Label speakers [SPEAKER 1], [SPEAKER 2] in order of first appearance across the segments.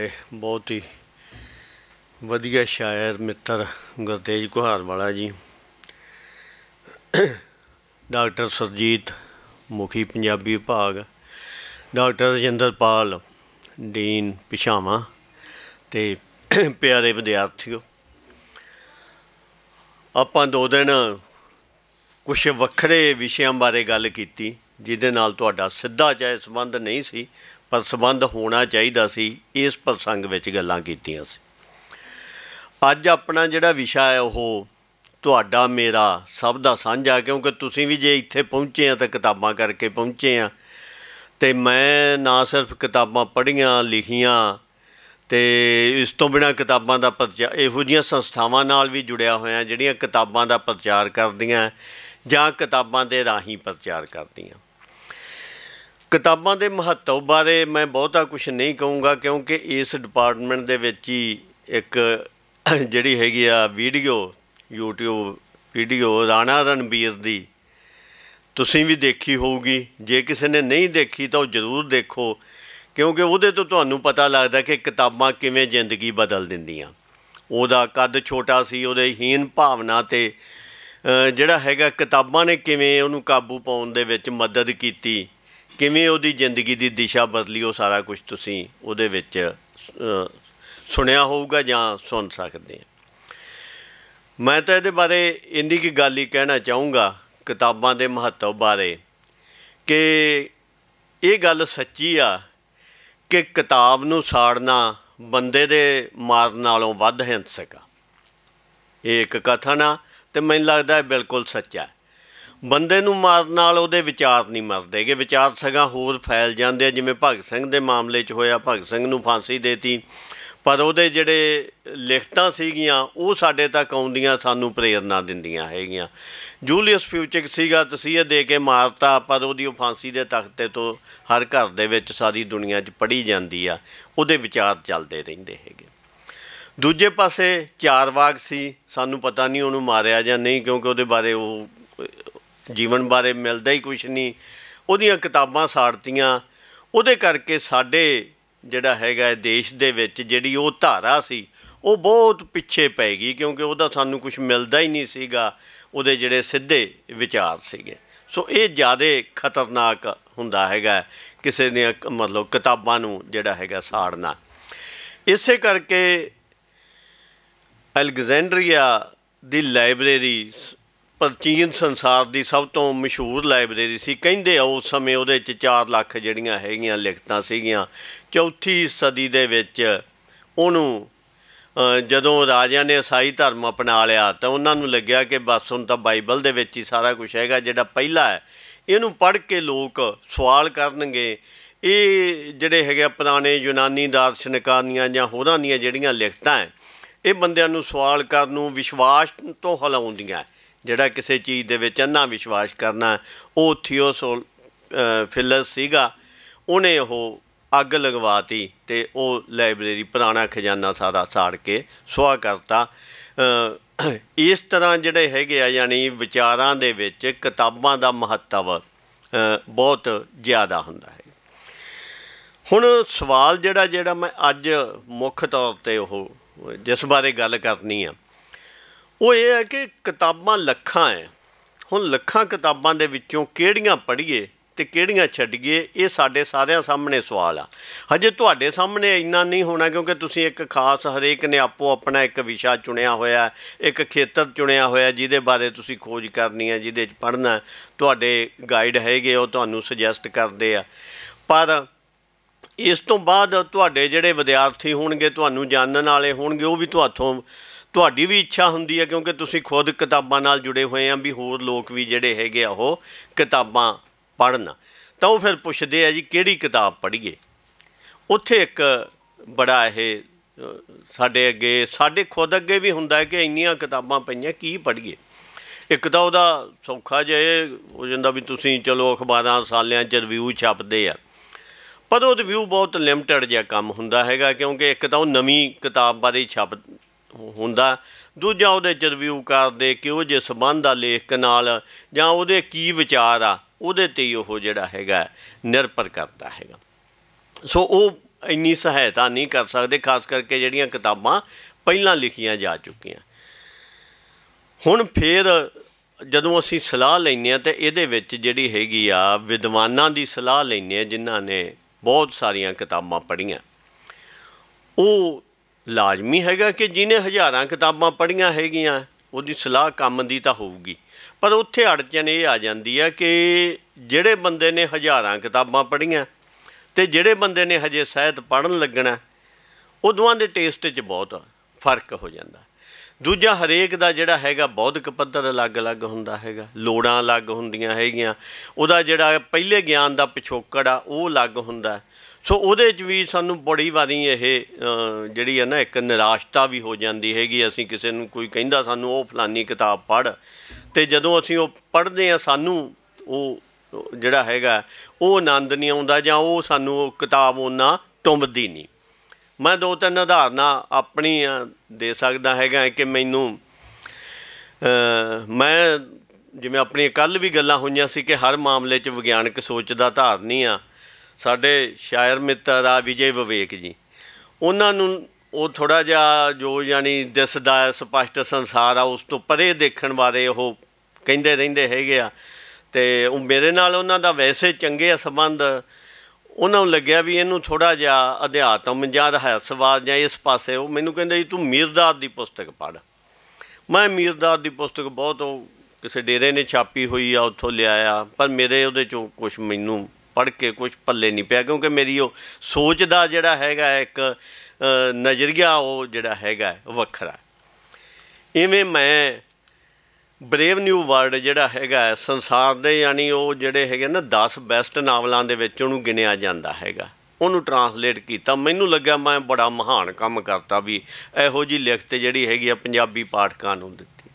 [SPEAKER 1] ਸਾਡੇ ਬਹੁਤ ਹੀ ਵਧੀਆ ਸ਼ਾਇਰ ਮਿੱਤਰ ਗੁਰਤੇਜ ਕੁਹਾਰ ਵਾਲਾ ਜੀ ਡਾਕਟਰ ਸਰਜੀਤ ਮੁਖੀ ਪੰਜਾਬੀ ਵਿਭਾਗ ਡਾਕਟਰ ਰਜਿੰਦਰਪਾਲ ਡੀਨ ਪਿਸ਼ਾਵਾ ਤੇ ਪਿਆਰੇ ਵਿਦਿਆਰਥੀਓ ਆਪਾਂ ਦੋ ਦਿਨ ਕੁਝ ਵੱਖਰੇ ਵਿਸ਼ਿਆਂ ਬਾਰੇ ਗੱਲ ਕੀਤੀ ਜਿਹਦੇ ਨਾਲ ਤੁਹਾਡਾ ਸਿੱਧਾ ਜਾਇ ਸੰਬੰਧ ਨਹੀਂ ਸੀ ਪਰ ਸੰਬੰਧ ਹੋਣਾ ਚਾਹੀਦਾ ਸੀ ਇਸ ਪ੍ਰਸੰਗ ਵਿੱਚ ਗੱਲਾਂ ਕੀਤੀਆਂ ਸੀ ਅੱਜ ਆਪਣਾ ਜਿਹੜਾ ਵਿਸ਼ਾ ਹੈ ਉਹ ਤੁਹਾਡਾ ਮੇਰਾ ਸਭ ਦਾ ਸਾਂਝਾ ਕਿਉਂਕਿ ਤੁਸੀਂ ਵੀ ਜੇ ਇੱਥੇ ਪਹੁੰਚੇ ਆ ਤਾਂ ਕਿਤਾਬਾਂ ਕਰਕੇ ਪਹੁੰਚੇ ਆ ਤੇ ਮੈਂ ਨਾ ਸਿਰਫ ਕਿਤਾਬਾਂ ਪੜ੍ਹੀਆਂ ਲਿਖੀਆਂ ਤੇ ਇਸ ਤੋਂ ਬਿਨਾ ਕਿਤਾਬਾਂ ਦਾ ਪ੍ਰਚਾਰ ਇਹੋ ਜੀਆਂ ਸੰਸਥਾਵਾਂ ਨਾਲ ਵੀ ਜੁੜਿਆ ਹੋਇਆ ਜਿਹੜੀਆਂ ਕਿਤਾਬਾਂ ਦਾ ਪ੍ਰਚਾਰ ਕਰਦੀਆਂ ਜਾਂ ਕਿਤਾਬਾਂ ਦੇ ਰਾਹੀਂ ਪ੍ਰਚਾਰ ਕਰਦੀਆਂ ਕਿਤਾਬਾਂ ਦੇ ਮਹੱਤਵ ਬਾਰੇ ਮੈਂ ਬਹੁਤਾ ਕੁਝ ਨਹੀਂ ਕਹੂੰਗਾ ਕਿਉਂਕਿ ਇਸ ਡਿਪਾਰਟਮੈਂਟ ਦੇ ਵਿੱਚ ਹੀ ਇੱਕ ਜਿਹੜੀ ਹੈਗੀ ਆ video YouTube video Rana Ranbir ਦੀ ਤੁਸੀਂ ਵੀ ਦੇਖੀ ਹੋਊਗੀ ਜੇ ਕਿਸੇ ਨੇ ਨਹੀਂ ਦੇਖੀ ਤਾਂ ਉਹ ਜ਼ਰੂਰ ਦੇਖੋ ਕਿਉਂਕਿ ਉਹਦੇ ਤੋਂ ਤੁਹਾਨੂੰ ਪਤਾ ਲੱਗਦਾ ਕਿ ਕਿਤਾਬਾਂ ਕਿਵੇਂ ਜ਼ਿੰਦਗੀ ਬਦਲ ਦਿੰਦੀਆਂ ਉਹਦਾ ਕੱਦ ਛੋਟਾ ਸੀ ਉਹਦੇ ਹੀਨ ਭਾਵਨਾ ਤੇ ਜਿਹੜਾ ਹੈਗਾ ਕਿਤਾਬਾਂ ਨੇ ਕਿਵੇਂ ਉਹਨੂੰ ਕਾਬੂ ਪਾਉਣ ਦੇ ਵਿੱਚ ਮਦਦ ਕੀਤੀ ਕਿਵੇਂ ਉਹਦੀ ਜ਼ਿੰਦਗੀ ਦੀ ਦਿਸ਼ਾ ਬਦਲੀ ਉਹ ਸਾਰਾ ਕੁਝ ਤੁਸੀਂ ਉਹਦੇ ਵਿੱਚ ਸੁਣਿਆ ਹੋਊਗਾ ਜਾਂ ਸੁਣ ਸਕਦੇ ਆ ਮੈਂ ਤਾਂ ਇਹਦੇ ਬਾਰੇ ਇੰਨੀ ਕੀ ਗੱਲ ਹੀ ਕਹਿਣਾ ਚਾਹੂੰਗਾ ਕਿਤਾਬਾਂ ਦੇ ਮਹੱਤਵ ਬਾਰੇ ਕਿ ਇਹ ਗੱਲ ਸੱਚੀ ਆ ਕਿ ਕਿਤਾਬ ਨੂੰ ਸਾੜਨਾ ਬੰਦੇ ਦੇ ਮਾਰਨ ਨਾਲੋਂ ਵੱਧ ਹਿੰਸਕ ਆ ਇਹ ਇੱਕ ਕਥਨ ਆ ਤੇ ਮੈਨੂੰ ਲੱਗਦਾ ਬਿਲਕੁਲ ਸੱਚਾ ਹੈ ਬੰਦੇ ਨੂੰ ਮਾਰਨ ਨਾਲ ਉਹਦੇ ਵਿਚਾਰ ਨਹੀਂ ਮਰਦੇਗੇ ਵਿਚਾਰ ਸਗਾ ਹੋਰ ਫੈਲ ਜਾਂਦੇ ਆ ਜਿਵੇਂ ਭਗਤ ਸਿੰਘ ਦੇ ਮਾਮਲੇ 'ਚ ਹੋਇਆ ਭਗਤ ਸਿੰਘ ਨੂੰ ਫਾਂਸੀ ਦੇਤੀ ਪਰ ਉਹਦੇ ਜਿਹੜੇ ਲਿਖਤਾਂ ਸੀਗੀਆਂ ਉਹ ਸਾਡੇ ਤੱਕ ਆਉਂਦੀਆਂ ਸਾਨੂੰ ਪ੍ਰੇਰਣਾ ਦਿੰਦੀਆਂ ਹੈਗੀਆਂ ਜੂਲੀਅਸ ਫਿਊਚਿਕ ਸੀਗਾ ਤਸੀਹੇ ਦੇ ਕੇ ਮਾਰਤਾ ਪਰ ਉਹਦੀ ਉਹ ਫਾਂਸੀ ਦੇ ਤਖਤੇ ਤੋਂ ਹਰ ਘਰ ਦੇ ਵਿੱਚ ਸਾਰੀ ਦੁਨੀਆ 'ਚ ਪੜੀ ਜਾਂਦੀ ਆ ਉਹਦੇ ਵਿਚਾਰ ਚੱਲਦੇ ਰਹਿੰਦੇ ਹੈਗੇ ਦੂਜੇ ਪਾਸੇ ਚਾਰਵਾਗ ਸੀ ਸਾਨੂੰ ਪਤਾ ਨਹੀਂ ਉਹਨੂੰ ਮਾਰਿਆ ਜਾਂ ਨਹੀਂ ਕਿਉਂਕਿ ਉਹਦੇ ਬਾਰੇ ਉਹ ਜੀਵਨ ਬਾਰੇ ਮਿਲਦਾ ਹੀ ਕੁਝ ਨਹੀਂ ਉਹਦੀਆਂ ਕਿਤਾਬਾਂ ਸਾੜਤੀਆਂ ਉਹਦੇ ਕਰਕੇ ਸਾਡੇ ਜਿਹੜਾ ਹੈਗਾ ਦੇਸ਼ ਦੇ ਵਿੱਚ ਜਿਹੜੀ ਉਹ ਧਾਰਾ ਸੀ ਉਹ ਬਹੁਤ ਪਿੱਛੇ ਪੈ ਗਈ ਕਿਉਂਕਿ ਉਹਦਾ ਸਾਨੂੰ ਕੁਝ ਮਿਲਦਾ ਹੀ ਨਹੀਂ ਸੀਗਾ ਉਹਦੇ ਜਿਹੜੇ ਸਿੱਧੇ ਵਿਚਾਰ ਸੀਗੇ ਸੋ ਇਹ ਜ਼ਿਆਦਾ ਖਤਰਨਾਕ ਹੁੰਦਾ ਹੈਗਾ ਕਿਸੇ ਨੇ ਮਤਲਬ ਕਿਤਾਬਾਂ ਨੂੰ ਜਿਹੜਾ ਹੈਗਾ ਸਾੜਨਾ ਇਸੇ ਕਰਕੇ ਅਲੈਗਜ਼ੈਂਡਰੀਆ ਦੀ ਲਾਇਬ੍ਰੇਰੀ ਪ੍ਰਾਚੀਨ ਸੰਸਾਰ ਦੀ ਸਭ ਤੋਂ ਮਸ਼ਹੂਰ ਲਾਇਬ੍ਰੇਰੀ ਸੀ ਕਹਿੰਦੇ ਆ ਉਸ ਸਮੇਂ ਉਹਦੇ 'ਚ 4 ਲੱਖ ਜਿਹੜੀਆਂ ਹੈਗੀਆਂ ਲਿਖਤਾਂ ਸੀਗੀਆਂ ਚੌਥੀ ਸਦੀ ਦੇ ਵਿੱਚ ਉਹਨੂੰ ਜਦੋਂ ਰਾਜਿਆਂ ਨੇ ਈਸਾਈ ਧਰਮ ਅਪਣਾ ਲਿਆ ਤਾਂ ਉਹਨਾਂ ਨੂੰ ਲੱਗਿਆ ਕਿ ਬਸ ਹੁਣ ਤਾਂ ਬਾਈਬਲ ਦੇ ਵਿੱਚ ਹੀ ਸਾਰਾ ਕੁਝ ਹੈਗਾ ਜਿਹੜਾ ਪਹਿਲਾ ਹੈ ਇਹਨੂੰ ਪੜ੍ਹ ਕੇ ਲੋਕ ਸਵਾਲ ਕਰਨਗੇ ਇਹ ਜਿਹੜੇ ਹੈਗੇ ਪੁਰਾਣੇ ਯੂਨਾਨੀ ਦਾਰਸ਼ਨਿਕਾਂ ਦੀਆਂ ਜਾਂ ਹੋਰਾਂ ਦੀਆਂ ਜਿਹੜੀਆਂ ਲਿਖਤਾਂ ਹੈ ਇਹ ਬੰਦਿਆਂ ਨੂੰ ਸਵਾਲ ਕਰਨ ਨੂੰ ਵਿਸ਼ਵਾਸ ਤੋਂ ਹਲਾਉਂਦੀਆਂ ਜਿਹੜਾ ਕਿਸੇ ਚੀਜ਼ ਦੇ ਵਿੱਚ ਅੰਨਾ ਵਿਸ਼ਵਾਸ ਕਰਨਾ ਉਹ ਥਿਓਸੋਲ ਫਿਲਸ ਸੀਗਾ ਉਹਨੇ ਉਹ ਅੱਗ ਲਗਵਾਤੀ ਤੇ ਉਹ ਲਾਇਬ੍ਰੇਰੀ ਪੁਰਾਣਾ ਖਜ਼ਾਨਾ ਸਾਰਾ ਸਾੜ ਕੇ ਸੁਆ ਕਰਤਾ ਇਸ ਤਰ੍ਹਾਂ ਜਿਹੜੇ ਹੈਗੇ ਆ ਯਾਨੀ ਵਿਚਾਰਾਂ ਦੇ ਵਿੱਚ ਕਿਤਾਬਾਂ ਦਾ ਮਹੱਤਵ ਬਹੁਤ ਜ਼ਿਆਦਾ ਹੁੰਦਾ ਹੈ ਹੁਣ ਸਵਾਲ ਜਿਹੜਾ ਜਿਹੜਾ ਮੈਂ ਅੱਜ ਮੁੱਖ ਤੌਰ ਤੇ ਉਹ ਜਿਸ ਬਾਰੇ ਗੱਲ ਕਰਨੀ ਆ ਉਹ ਇਹ ਹੈ ਕਿ ਕਿਤਾਬਾਂ ਲੱਖਾਂ ਐ ਹੁਣ ਲੱਖਾਂ ਕਿਤਾਬਾਂ ਦੇ ਵਿੱਚੋਂ ਕਿਹੜੀਆਂ ਪੜ੍ਹੀਏ ਤੇ ਕਿਹੜੀਆਂ ਛੱਡੀਏ ਇਹ ਸਾਡੇ ਸਾਰਿਆਂ ਸਾਹਮਣੇ ਸਵਾਲ ਆ ਹਜੇ ਤੁਹਾਡੇ ਸਾਹਮਣੇ ਇੰਨਾ ਨਹੀਂ ਹੋਣਾ ਕਿਉਂਕਿ ਤੁਸੀਂ ਇੱਕ ਖਾਸ ਹਰੇਕ ਨੇ ਆਪੋ ਆਪਣਾ ਇੱਕ ਵਿਸ਼ਾ ਚੁਣਿਆ ਹੋਇਆ ਇੱਕ ਖੇਤਰ ਚੁਣਿਆ ਹੋਇਆ ਜਿਹਦੇ ਬਾਰੇ ਤੁਸੀਂ ਖੋਜ ਕਰਨੀ ਹੈ ਜਿਹਦੇ ਵਿੱਚ ਪੜ੍ਹਨਾ ਤੁਹਾਡੇ ਗਾਈਡ ਹੈਗੇ ਉਹ ਤੁਹਾਨੂੰ ਸੁਜੈਸਟ ਕਰਦੇ ਆ ਪਰ ਇਸ ਤੋਂ ਬਾਅਦ ਤੁਹਾਡੇ ਜਿਹੜੇ ਵਿਦਿਆਰਥੀ ਹੋਣਗੇ ਤੁਹਾਨੂੰ ਜਾਣਨ ਵਾਲੇ ਹੋਣਗੇ ਉਹ ਵੀ ਤੁਹਾਥੋਂ ਤੁਹਾਡੀ ਵੀ ਇੱਛਾ ਹੁੰਦੀ ਹੈ ਕਿਉਂਕਿ ਤੁਸੀਂ ਖੁਦ ਕਿਤਾਬਾਂ ਨਾਲ ਜੁੜੇ ਹੋਏ ਆ ਵੀ ਹੋਰ ਲੋਕ ਵੀ ਜਿਹੜੇ ਹੈਗੇ ਆ ਉਹ ਕਿਤਾਬਾਂ ਪੜਨ ਤਾਂ ਉਹ ਫਿਰ ਪੁੱਛਦੇ ਆ ਜੀ ਕਿਹੜੀ ਕਿਤਾਬ ਪੜ੍ਹੀਏ ਉੱਥੇ ਇੱਕ ਬੜਾ ਇਹ ਸਾਡੇ ਅੱਗੇ ਸਾਡੇ ਖੁਦ ਅੱਗੇ ਵੀ ਹੁੰਦਾ ਕਿ ਇੰਨੀਆਂ ਕਿਤਾਬਾਂ ਪਈਆਂ ਕੀ ਪੜ੍ਹੀਏ ਇੱਕ ਤਾਂ ਉਹਦਾ ਸੌਖਾ ਜਿਹਾ ਉਹ ਜਿੰਦਾ ਵੀ ਤੁਸੀਂ ਚਲੋ ਅਖਬਾਰਾਂ ਸਾਲਿਆਂ 'ਚ ਰਿਵਿਊ ਛਾਪਦੇ ਆ ਪਰ ਉਹ ਰਿਵਿਊ ਬਹੁਤ ਲਿਮਟਿਡ ਜਿਹਾ ਕੰਮ ਹੁੰਦਾ ਹੈਗਾ ਕਿਉਂਕਿ ਇੱਕ ਤਾਂ ਉਹ ਨਵੀਂ ਕਿਤਾਬ ਬਾਰੇ ਛਾਪ ਹੁੰਦਾ ਦੂਜਾ ਉਹਦੇ ਚ ਰਿਵਿਊ ਕਰਦੇ ਕਿ ਉਹ ਜੇ ਸਬੰਧ ਆ ਲੇਖ ਨਾਲ ਜਾਂ ਉਹਦੇ ਕੀ ਵਿਚਾਰ ਆ ਉਹਦੇ ਤੇ ਹੀ ਉਹ ਜਿਹੜਾ ਹੈਗਾ ਨਿਰਪਰ ਕਰਦਾ ਹੈਗਾ ਸੋ ਉਹ ਇੰਨੀ ਸਹਾਇਤਾ ਨਹੀਂ ਕਰ ਸਕਦੇ ਖਾਸ ਕਰਕੇ ਜਿਹੜੀਆਂ ਕਿਤਾਬਾਂ ਪਹਿਲਾਂ ਲਿਖੀਆਂ ਜਾ ਚੁੱਕੀਆਂ ਹੁਣ ਫੇਰ ਜਦੋਂ ਅਸੀਂ ਸਲਾਹ ਲੈਂਦੇ ਆ ਤੇ ਇਹਦੇ ਵਿੱਚ ਜਿਹੜੀ ਹੈਗੀ ਆ ਵਿਦਵਾਨਾਂ ਦੀ ਸਲਾਹ ਲੈਂਦੇ ਆ ਜਿਨ੍ਹਾਂ ਨੇ ਬਹੁਤ ਸਾਰੀਆਂ ਕਿਤਾਬਾਂ ਪੜ੍ਹੀਆਂ ਉਹ ਲਾਜ਼ਮੀ ਹੈਗਾ ਕਿ ਜਿਨੇ ਹਜ਼ਾਰਾਂ ਕਿਤਾਬਾਂ ਪੜ੍ਹੀਆਂ ਹੈਗੀਆਂ ਉਹਦੀ ਸਲਾਹ ਕੰਮ ਦੀ ਤਾਂ ਹੋਊਗੀ ਪਰ ਉੱਥੇ ਅੜਚਨ ਇਹ ਆ ਜਾਂਦੀ ਹੈ ਕਿ ਜਿਹੜੇ ਬੰਦੇ ਨੇ ਹਜ਼ਾਰਾਂ ਕਿਤਾਬਾਂ ਪੜ੍ਹੀਆਂ ਤੇ ਜਿਹੜੇ ਬੰਦੇ ਨੇ ਹਜੇ ਸਾਹਿਤ ਪੜਨ ਲੱਗਣਾ ਉਹ ਦੋਵਾਂ ਦੇ ਟੇਸਟ 'ਚ ਬਹੁਤ ਫਰਕ ਹੋ ਜਾਂਦਾ ਦੂਜਾ ਹਰੇਕ ਦਾ ਜਿਹੜਾ ਹੈਗਾ ਬੌਧਿਕ ਪੱਧਰ ਅਲੱਗ-ਅਲੱਗ ਹੁੰਦਾ ਹੈਗਾ ਲੋੜਾਂ ਅਲੱਗ ਹੁੰਦੀਆਂ ਹੈਗੀਆਂ ਉਹਦਾ ਜਿਹੜਾ ਪਹਿਲੇ ਗਿਆਨ ਦਾ ਪਿਛੋਕੜ ਆ ਉਹ ਅਲੱਗ ਹੁੰਦਾ ਸੋ ਉਹਦੇ 'ਚ ਵੀ ਸਾਨੂੰ ਬੜੀ ਵਾਰੀ ਇਹ ਜਿਹੜੀ ਹੈ ਨਾ ਇੱਕ ਨਿਰਾਸ਼ਤਾ ਵੀ ਹੋ ਜਾਂਦੀ ਹੈਗੀ ਅਸੀਂ ਕਿਸੇ ਨੂੰ ਕੋਈ ਕਹਿੰਦਾ ਸਾਨੂੰ ਉਹ ਫਲਾਨੀ ਕਿਤਾਬ ਪੜ ਤੇ ਜਦੋਂ ਅਸੀਂ ਉਹ ਪੜ੍ਹਦੇ ਆ ਸਾਨੂੰ ਉਹ ਜਿਹੜਾ ਹੈਗਾ ਉਹ ਆਨੰਦ ਨਹੀਂ ਆਉਂਦਾ ਜਾਂ ਉਹ ਸਾਨੂੰ ਉਹ ਕਿਤਾਬ ਉਹਨਾਂ ਟੁੰਬਦੀ ਨਹੀਂ ਮੈਂ ਦੋ ਤਿੰਨ ਉਦਾਹਰਨਾਂ ਆਪਣੀ ਦੇ ਸਕਦਾ ਹੈਗਾ ਕਿ ਮੈਨੂੰ ਮੈਂ ਜਿਵੇਂ ਆਪਣੀ ਕੱਲ ਵੀ ਗੱਲਾਂ ਹੋਈਆਂ ਸੀ ਕਿ ਹਰ ਮਾਮਲੇ 'ਚ ਵਿਗਿਆਨਕ ਸੋਚ ਦਾ ਧਾਰਨੀ ਆ ਸਾਡੇ ਸ਼ਾਇਰ ਮਿੱਤਰ ਆ ਵਿਜੇ ਵਿਵੇਕ ਜੀ ਉਹਨਾਂ ਨੂੰ ਉਹ ਥੋੜਾ ਜਿਹਾ ਜੋ ਯਾਨੀ ਦਿਸਦਾ ਸਪਸ਼ਟ ਸੰਸਾਰ ਆ ਉਸ ਤੋਂ ਪਰੇ ਦੇਖਣ ਬਾਰੇ ਉਹ ਕਹਿੰਦੇ ਰਹਿੰਦੇ ਹੈਗੇ ਆ ਤੇ ਉਹ ਮੇਰੇ ਨਾਲ ਉਹਨਾਂ ਦਾ ਵੈਸੇ ਚੰਗੇ ਆ ਸੰਬੰਧ ਉਹਨਾਂ ਨੂੰ ਲੱਗਿਆ ਵੀ ਇਹਨੂੰ ਥੋੜਾ ਜਿਹਾ ਅਧਿਆਤਮ ਜਾਂ ਰਹੱਸਵਾਦ ਜਾਂ ਇਸ ਪਾਸੇ ਉਹ ਮੈਨੂੰ ਕਹਿੰਦੇ ਜੀ ਤੂੰ ਮੀਰਦਾਦ ਦੀ ਪੁਸਤਕ ਪੜ੍ਹ ਮੈਂ ਮੀਰਦਾਦ ਦੀ ਪੁਸਤਕ ਬਹੁਤ ਕਿਸੇ ਡੇਰੇ ਨੇ ਛਾਪੀ ਹੋਈ ਆ ਉੱਥੋਂ ਲਿਆਇਆ ਪਰ ਮੇਰੇ ਉਹਦੇ ਚੋਂ ਕੁਝ ਮੈਨੂੰ ਫੜ ਕੇ ਕੁਝ ਪੱਲੇ ਨਹੀਂ ਪਿਆ ਕਿਉਂਕਿ ਮੇਰੀ ਉਹ ਸੋਚ ਦਾ ਜਿਹੜਾ ਹੈਗਾ ਇੱਕ ਨਜ਼ਰੀਆ ਉਹ ਜਿਹੜਾ ਹੈਗਾ ਵੱਖਰਾ ਇਵੇਂ ਮੈਂ ਬਰੇਵ ਨਿਊ ਵਰਲਡ ਜਿਹੜਾ ਹੈਗਾ ਸੰਸਾਰ ਦੇ ਯਾਨੀ ਉਹ ਜਿਹੜੇ ਹੈਗੇ ਨਾ 10 ਬੈਸਟ ਨਾਵਲਾਂ ਦੇ ਵਿੱਚ ਉਹਨੂੰ ਗਿਣਿਆ ਜਾਂਦਾ ਹੈਗਾ ਉਹਨੂੰ ਟਰਾਂਸਲੇਟ ਕੀਤਾ ਮੈਨੂੰ ਲੱਗਾ ਮੈਂ ਬੜਾ ਮਹਾਨ ਕੰਮ ਕਰਤਾ ਵੀ ਇਹੋ ਜੀ ਲਿਖਤ ਜਿਹੜੀ ਹੈਗੀ ਆ ਪੰਜਾਬੀ ਪਾਠਕਾਂ ਨੂੰ ਦਿੱਤੀ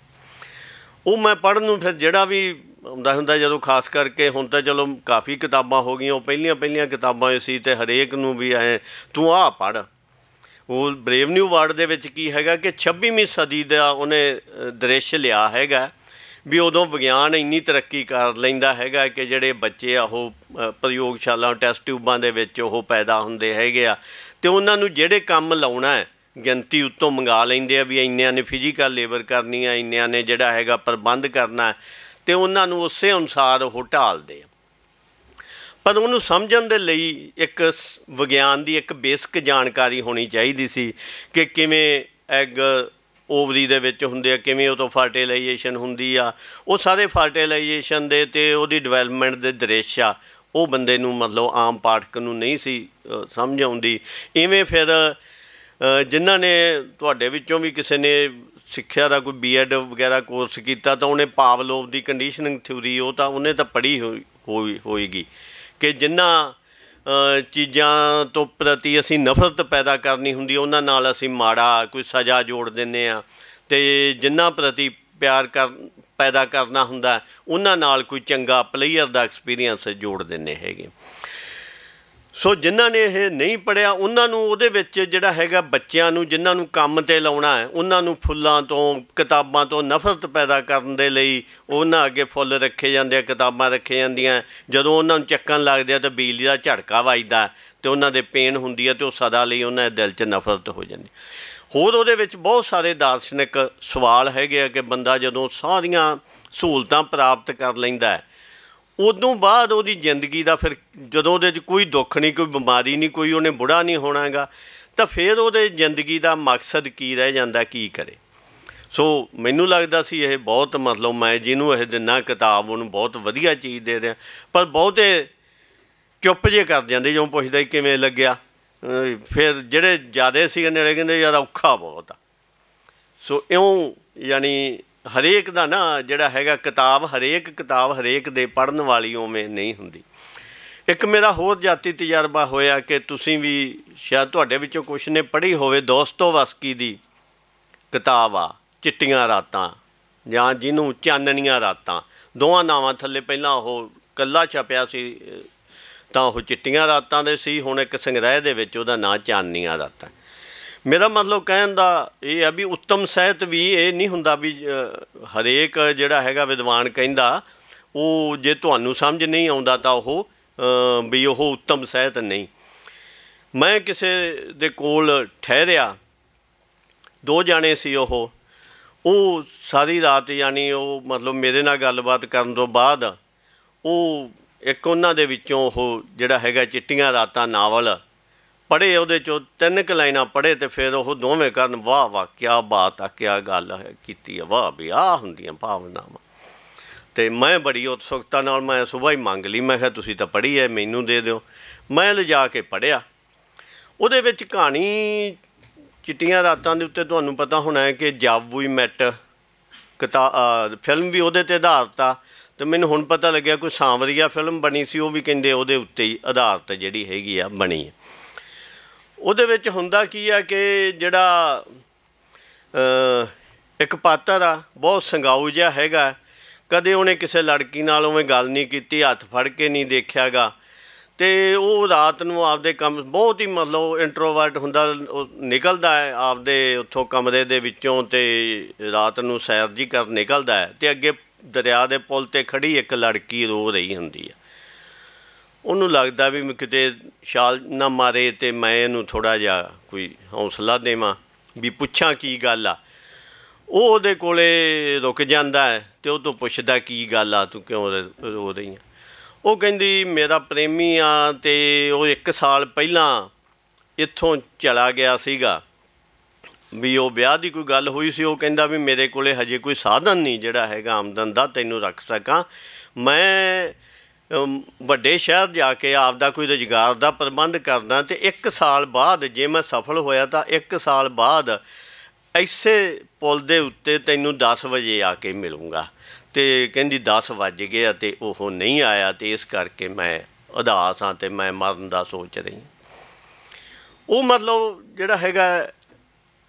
[SPEAKER 1] ਉਹ ਮੈਂ ਪੜਨ ਨੂੰ ਫਿਰ ਜਿਹੜਾ ਵੀ ਹੁੰਦਾ ਹੁੰਦਾ ਜਦੋਂ ਖਾਸ ਕਰਕੇ ਹੁਣ ਤਾਂ ਚਲੋ ਕਾਫੀ ਕਿਤਾਬਾਂ ਹੋ ਗਈਆਂ ਉਹ ਪਹਿਲੀਆਂ ਪਹਿਲੀਆਂ ਕਿਤਾਬਾਂ ਸੀ ਤੇ ਹਰੇਕ ਨੂੰ ਵੀ ਐ ਤੂੰ ਆ ਪੜ ਉਹ ਬ੍ਰੇਵ ਨਿਊ ਵਰਲਡ ਦੇ ਵਿੱਚ ਕੀ ਹੈਗਾ ਕਿ 26ਵੀਂ ਸਦੀ ਦਾ ਉਹਨੇ ਦ੍ਰਿਸ਼ ਲਿਆ ਹੈਗਾ ਵੀ ਉਦੋਂ ਵਿਗਿਆਨ ਇੰਨੀ ਤਰੱਕੀ ਕਰ ਲੈਂਦਾ ਹੈਗਾ ਕਿ ਜਿਹੜੇ ਬੱਚੇ ਆ ਉਹ ਪ੍ਰਯੋਗਸ਼ਾਲਾ ਟੈਸਟ ਟਿਊਬਾਂ ਦੇ ਵਿੱਚ ਉਹ ਪੈਦਾ ਹੁੰਦੇ ਹੈਗੇ ਆ ਤੇ ਉਹਨਾਂ ਨੂੰ ਜਿਹੜੇ ਕੰਮ ਲਾਉਣਾ ਹੈ ਗਿਣਤੀ ਉੱਤੋਂ ਮੰਗਾ ਲੈਂਦੇ ਆ ਵੀ ਇੰਨਿਆਂ ਨੇ ਫਿਜ਼ੀਕਲ ਲੇਬਰ ਕਰਨੀ ਆ ਇੰਨਿਆਂ ਨੇ ਜਿਹੜਾ ਹੈਗਾ ਪ੍ਰਬੰਧ ਕਰਨਾ ਤੇ ਉਹਨਾਂ ਨੂੰ ਉਸੇ ਅਨੁਸਾਰ ਉਹ ਢਾਲਦੇ ਆ ਪਰ ਉਹਨੂੰ ਸਮਝਣ ਦੇ ਲਈ ਇੱਕ ਵਿਗਿਆਨ ਦੀ ਇੱਕ ਬੇਸਿਕ ਜਾਣਕਾਰੀ ਹੋਣੀ ਚਾਹੀਦੀ ਸੀ ਕਿ ਕਿਵੇਂ ਐਗ ਓਵਰੀ ਦੇ ਵਿੱਚ ਹੁੰਦੇ ਆ ਕਿਵੇਂ ਉਹ ਤੋਂ ਫਰਟੀਲਾਈਜੇਸ਼ਨ ਹੁੰਦੀ ਆ ਉਹ ਸਾਰੇ ਫਰਟੀਲਾਈਜੇਸ਼ਨ ਦੇ ਤੇ ਉਹਦੀ ਡਿਵੈਲਪਮੈਂਟ ਦੇ ਦ੍ਰਿਸ਼ ਆ ਉਹ ਬੰਦੇ ਨੂੰ ਮਤਲਬ ਆਮ ਪਾਠਕ ਨੂੰ ਨਹੀਂ ਸੀ ਸਮਝ ਆਉਂਦੀ ਇਵੇਂ ਫਿਰ ਜਿਨ੍ਹਾਂ ਨੇ ਤੁਹਾਡੇ ਵਿੱਚੋਂ ਵੀ ਕਿਸੇ ਨੇ ਸਿੱਖਿਆ ਦਾ ਕੋਈ ਬੀਐਡ ਵਗੈਰਾ ਕੋਰਸ ਕੀਤਾ ਤਾਂ ਉਹਨੇ ਪਾਵਲੋਵ ਦੀ ਕੰਡੀਸ਼ਨਿੰਗ ਥਿਊਰੀ ਉਹ ਤਾਂ ਉਹਨੇ ਤਾਂ ਪੜ੍ਹੀ ਹੋਈ ਹੋਏਗੀ ਕਿ ਜਿੰਨਾ ਚੀਜ਼ਾਂ ਤੋਂ ਪ੍ਰਤੀ ਅਸੀਂ ਨਫ਼ਰਤ ਪੈਦਾ ਕਰਨੀ ਹੁੰਦੀ ਉਹਨਾਂ ਨਾਲ ਅਸੀਂ ਮਾੜਾ ਕੋਈ ਸਜ਼ਾ ਜੋੜ ਦਿੰਨੇ ਆ ਤੇ ਜਿੰਨਾ ਪ੍ਰਤੀ ਪਿਆਰ ਕਰ ਪੈਦਾ ਕਰਨਾ ਹੁੰਦਾ ਉਹਨਾਂ ਨਾਲ ਕੋਈ ਚੰਗਾ ਪਲੇਅਰ ਦਾ ਐਕਸਪੀਰੀਅੰਸ ਜੋੜ ਦਿੰਨੇ ਹੈਗੇ ਸੋ ਜਿਨ੍ਹਾਂ ਨੇ ਇਹ ਨਹੀਂ ਪੜਿਆ ਉਹਨਾਂ ਨੂੰ ਉਹਦੇ ਵਿੱਚ ਜਿਹੜਾ ਹੈਗਾ ਬੱਚਿਆਂ ਨੂੰ ਜਿਨ੍ਹਾਂ ਨੂੰ ਕੰਮ ਤੇ ਲਾਉਣਾ ਹੈ ਉਹਨਾਂ ਨੂੰ ਫੁੱਲਾਂ ਤੋਂ ਕਿਤਾਬਾਂ ਤੋਂ ਨਫ਼ਰਤ ਪੈਦਾ ਕਰਨ ਦੇ ਲਈ ਉਹਨਾਂ ਅੱਗੇ ਫੁੱਲ ਰੱਖੇ ਜਾਂਦੇ ਆ ਕਿਤਾਬਾਂ ਰੱਖੇ ਜਾਂਦੀਆਂ ਜਦੋਂ ਉਹਨਾਂ ਨੂੰ ਚੱਕਣ ਲੱਗਦੇ ਆ ਤਾਂ ਬਿਜਲੀ ਦਾ ਝਟਕਾ ਵੱਜਦਾ ਤੇ ਉਹਨਾਂ ਦੇ ਪੇਨ ਹੁੰਦੀ ਹੈ ਤੇ ਉਹ ਸਦਾ ਲਈ ਉਹਨਾਂ ਦੇ ਦਿਲ 'ਚ ਨਫ਼ਰਤ ਹੋ ਜਾਂਦੀ ਹੋਰ ਉਹਦੇ ਵਿੱਚ ਬਹੁਤ ਸਾਰੇ ਦਾਰਸ਼ਨਿਕ ਸਵਾਲ ਹੈਗੇ ਆ ਕਿ ਬੰਦਾ ਜਦੋਂ ਸਾਰੀਆਂ ਸਹੂਲਤਾਂ ਪ੍ਰਾਪਤ ਕਰ ਲੈਂਦਾ ਹੈ ਉਦੋਂ ਬਾਅਦ ਉਹਦੀ ਜ਼ਿੰਦਗੀ ਦਾ ਫਿਰ ਜਦੋਂ ਉਹਦੇ 'ਚ ਕੋਈ ਦੁੱਖ ਨਹੀਂ ਕੋਈ ਬਿਮਾਰੀ ਨਹੀਂ ਕੋਈ ਉਹਨੇ ਬੁੜਾ ਨਹੀਂ ਹੋਣਾਗਾ ਤਾਂ ਫਿਰ ਉਹਦੇ ਜ਼ਿੰਦਗੀ ਦਾ ਮਕਸਦ ਕੀ ਰਹਿ ਜਾਂਦਾ ਕੀ ਕਰੇ ਸੋ ਮੈਨੂੰ ਲੱਗਦਾ ਸੀ ਇਹ ਬਹੁਤ ਮਤਲਬ ਮੈਂ ਜਿਹਨੂੰ ਇਹ ਦਿਨਾ ਕਿਤਾਬ ਉਹਨੂੰ ਬਹੁਤ ਵਧੀਆ ਚੀਜ਼ ਦੇ ਦਿਆਂ ਪਰ ਬਹੁਤੇ ਚੁੱਪ ਜੇ ਕਰ ਜਾਂਦੇ ਜਦੋਂ ਪੁੱਛਦਾ ਕਿਵੇਂ ਲੱਗਿਆ ਫਿਰ ਜਿਹੜੇ ਜ਼ਿਆਦੇ ਸੀ ਨੇੜੇ ਕਹਿੰਦੇ ਯਾਰ ਔਖਾ ਬਹੁਤ ਆ ਸੋ ਇਉਂ ਯਾਨੀ ਹਰੇਕ ਦਾ ਨਾ ਜਿਹੜਾ ਹੈਗਾ ਕਿਤਾਬ ਹਰੇਕ ਕਿਤਾਬ ਹਰੇਕ ਦੇ ਪੜਨ ਵਾਲੀ ਉਵੇਂ ਨਹੀਂ ਹੁੰਦੀ ਇੱਕ ਮੇਰਾ ਹੋਰ ਜਾਤੀ ਤਜਰਬਾ ਹੋਇਆ ਕਿ ਤੁਸੀਂ ਵੀ ਸ਼ਾਇਦ ਤੁਹਾਡੇ ਵਿੱਚੋਂ ਕੁਝ ਨੇ ਪੜ੍ਹੀ ਹੋਵੇ ਦੋਸਤੋ ਵਸਕੀ ਦੀ ਕਿਤਾਬ ਆ ਚਿੱਟੀਆਂ ਰਾਤਾਂ ਜਾਂ ਜਿਹਨੂੰ ਚਾਨਣੀਆਂ ਰਾਤਾਂ ਦੋਵਾਂ ਨਾਵਾਂ ਥੱਲੇ ਪਹਿਲਾਂ ਉਹ ਕੱਲਾ ਛਪਿਆ ਸੀ ਤਾਂ ਉਹ ਚਿੱਟੀਆਂ ਰਾਤਾਂ ਦੇ ਸੀ ਹੁਣ ਇੱਕ ਸੰਗ੍ਰਹਿ ਦੇ ਵਿੱਚ ਉਹਦਾ ਨਾਂ ਚਾਨਣੀਆਂ ਰਾਤਾਂ ਮੇਰਾ ਮਤਲਬ ਕਹਿਣ ਦਾ ਇਹ ਹੈ ਵੀ ਉੱਤਮ ਸਹਿਤ ਵੀ ਇਹ ਨਹੀਂ ਹੁੰਦਾ ਵੀ ਹਰੇਕ ਜਿਹੜਾ ਹੈਗਾ ਵਿਦਵਾਨ ਕਹਿੰਦਾ ਉਹ ਜੇ ਤੁਹਾਨੂੰ ਸਮਝ ਨਹੀਂ ਆਉਂਦਾ ਤਾਂ ਉਹ ਵੀ ਉਹ ਉੱਤਮ ਸਹਿਤ ਨਹੀਂ ਮੈਂ ਕਿਸੇ ਦੇ ਕੋਲ ਠਹਿਰਿਆ ਦੋ ਜਾਣੇ ਸੀ ਉਹ ਉਹ ਸਾਰੀ ਰਾਤ ਯਾਨੀ ਉਹ ਮਤਲਬ ਮੇਰੇ ਨਾਲ ਗੱਲਬਾਤ ਕਰਨ ਤੋਂ ਬਾਅਦ ਉਹ ਇੱਕ ਉਹਨਾਂ ਦੇ ਵਿੱਚੋਂ ਉਹ ਜਿਹੜਾ ਹੈਗਾ ਚਿੱਟੀਆਂ ਰਾਤਾਂ ਨਾਵਲ ਪੜੇ ਉਹਦੇ ਚੋਂ ਤਿੰਨ ਕ ਲਾਈਨਾਂ ਪੜੇ ਤੇ ਫਿਰ ਉਹ ਦੋਵੇਂ ਕਰਨ ਵਾਹ ਵਾਹ ਕੀ ਬਾਤ ਆ ਕੀ ਗੱਲ ਹੈ ਕੀਤੀ ਆ ਵਾਹ ਵੀ ਆ ਹੁੰਦੀਆਂ ਭਾਵਨਾਵਾਂ ਤੇ ਮੈਂ ਬੜੀ ਉਤਸੁਕਤਾ ਨਾਲ ਮੈਂ ਸਵੇਰ ਹੀ ਮੰਗ ਲਈ ਮੈਂ ਕਿਹਾ ਤੁਸੀਂ ਤਾਂ ਪੜੀ ਐ ਮੈਨੂੰ ਦੇ ਦਿਓ ਮੈਂ ਲਿਜਾ ਕੇ ਪੜਿਆ ਉਹਦੇ ਵਿੱਚ ਕਹਾਣੀ ਚਿੱਟੀਆਂ ਰਾਤਾਂ ਦੇ ਉੱਤੇ ਤੁਹਾਨੂੰ ਪਤਾ ਹੋਣਾ ਹੈ ਕਿ ਜਬ ਵੀ ਮੈਟ ਕਿਤਾ ਫਿਲਮ ਵੀ ਉਹਦੇ ਤੇ ਆਧਾਰਿਤ ਆ ਤੇ ਮੈਨੂੰ ਹੁਣ ਪਤਾ ਲੱਗਿਆ ਕੋਈ ਸਾਂਵਰੀਆ ਫਿਲਮ ਬਣੀ ਸੀ ਉਹ ਵੀ ਕਹਿੰਦੇ ਉਹਦੇ ਉੱਤੇ ਹੀ ਆਧਾਰਿਤ ਜਿਹੜੀ ਹੈਗੀ ਆ ਬਣੀ ਹੈ ਉਹਦੇ ਵਿੱਚ ਹੁੰਦਾ ਕੀ ਆ ਕਿ ਜਿਹੜਾ ਇੱਕ ਪਾਤਰ ਆ ਬਹੁਤ ਸੰਗਾਉ ਜਿਹਾ ਹੈਗਾ ਕਦੇ ਉਹਨੇ ਕਿਸੇ ਲੜਕੀ ਨਾਲ ਉਵੇਂ ਗੱਲ ਨਹੀਂ ਕੀਤੀ ਹੱਥ ਫੜ ਕੇ ਨਹੀਂ ਦੇਖਿਆਗਾ ਤੇ ਉਹ ਰਾਤ ਨੂੰ ਆਪਦੇ ਕੰਮ ਬਹੁਤ ਹੀ ਮਤਲਬ ਇੰਟਰੋਵਰਟ ਹੁੰਦਾ ਨਿਕਲਦਾ ਹੈ ਆਪਦੇ ਉੱਥੋਂ ਕਮਰੇ ਦੇ ਵਿੱਚੋਂ ਤੇ ਰਾਤ ਨੂੰ ਸੈਰ ਜੀ ਕਰਨ ਨਿਕਲਦਾ ਹੈ ਤੇ ਅੱਗੇ ਦਰਿਆ ਦੇ ਪੁਲ ਤੇ ਖੜੀ ਇੱਕ ਲੜਕੀ ਰੋ ਰਹੀ ਹੁੰਦੀ ਹੈ ਉਹਨੂੰ ਲੱਗਦਾ ਵੀ ਮੈਂ ਕਿਤੇ ਛਾਲ ਨਾ ਮਾਰੇ ਤੇ ਮੈਂ ਇਹਨੂੰ ਥੋੜਾ ਜਿਹਾ ਕੋਈ ਹੌਸਲਾ ਦੇਵਾਂ ਵੀ ਪੁੱਛਾਂ ਕੀ ਗੱਲ ਆ ਉਹ ਉਹਦੇ ਕੋਲੇ ਰੁਕ ਜਾਂਦਾ ਤੇ ਉਹ ਤੋਂ ਪੁੱਛਦਾ ਕੀ ਗੱਲ ਆ ਤੂੰ ਕਿਉਂ ਰੋ ਰਹੀ ਆ ਉਹ ਕਹਿੰਦੀ ਮੇਰਾ ਪ੍ਰੇਮੀ ਆ ਤੇ ਉਹ 1 ਸਾਲ ਪਹਿਲਾਂ ਇੱਥੋਂ ਚਲਾ ਗਿਆ ਸੀਗਾ ਵੀ ਉਹ ਵਿਆਹ ਦੀ ਕੋਈ ਗੱਲ ਹੋਈ ਸੀ ਉਹ ਕਹਿੰਦਾ ਵੀ ਮੇਰੇ ਕੋਲੇ ਹਜੇ ਕੋਈ ਸਾਧਨ ਨਹੀਂ ਜਿਹੜਾ ਹੈਗਾ ਆਮਦਨ ਦਾ ਤੈਨੂੰ ਰੱਖ ਸਕਾਂ ਮੈਂ ਵੱਡੇ ਸ਼ਹਿਰ ਜਾ ਕੇ ਆਪ ਦਾ ਕੋਈ ਰੋਜ਼ਗਾਰ ਦਾ ਪ੍ਰਬੰਧ ਕਰਦਾ ਤੇ ਇੱਕ ਸਾਲ ਬਾਅਦ ਜੇ ਮੈਂ ਸਫਲ ਹੋਇਆ ਤਾਂ ਇੱਕ ਸਾਲ ਬਾਅਦ ਐਸੇ ਪੁਲ ਦੇ ਉੱਤੇ ਤੈਨੂੰ 10 ਵਜੇ ਆ ਕੇ ਮਿਲੂੰਗਾ ਤੇ ਕਹਿੰਦੀ 10 ਵਜ ਗਏ ਤੇ ਉਹ ਨਹੀਂ ਆਇਆ ਤੇ ਇਸ ਕਰਕੇ ਮੈਂ ਉਦਾਸ ਹਾਂ ਤੇ ਮੈਂ ਮਰਨ ਦਾ ਸੋਚ ਰਹੀ ਉਹ ਮਤਲਬ ਜਿਹੜਾ ਹੈਗਾ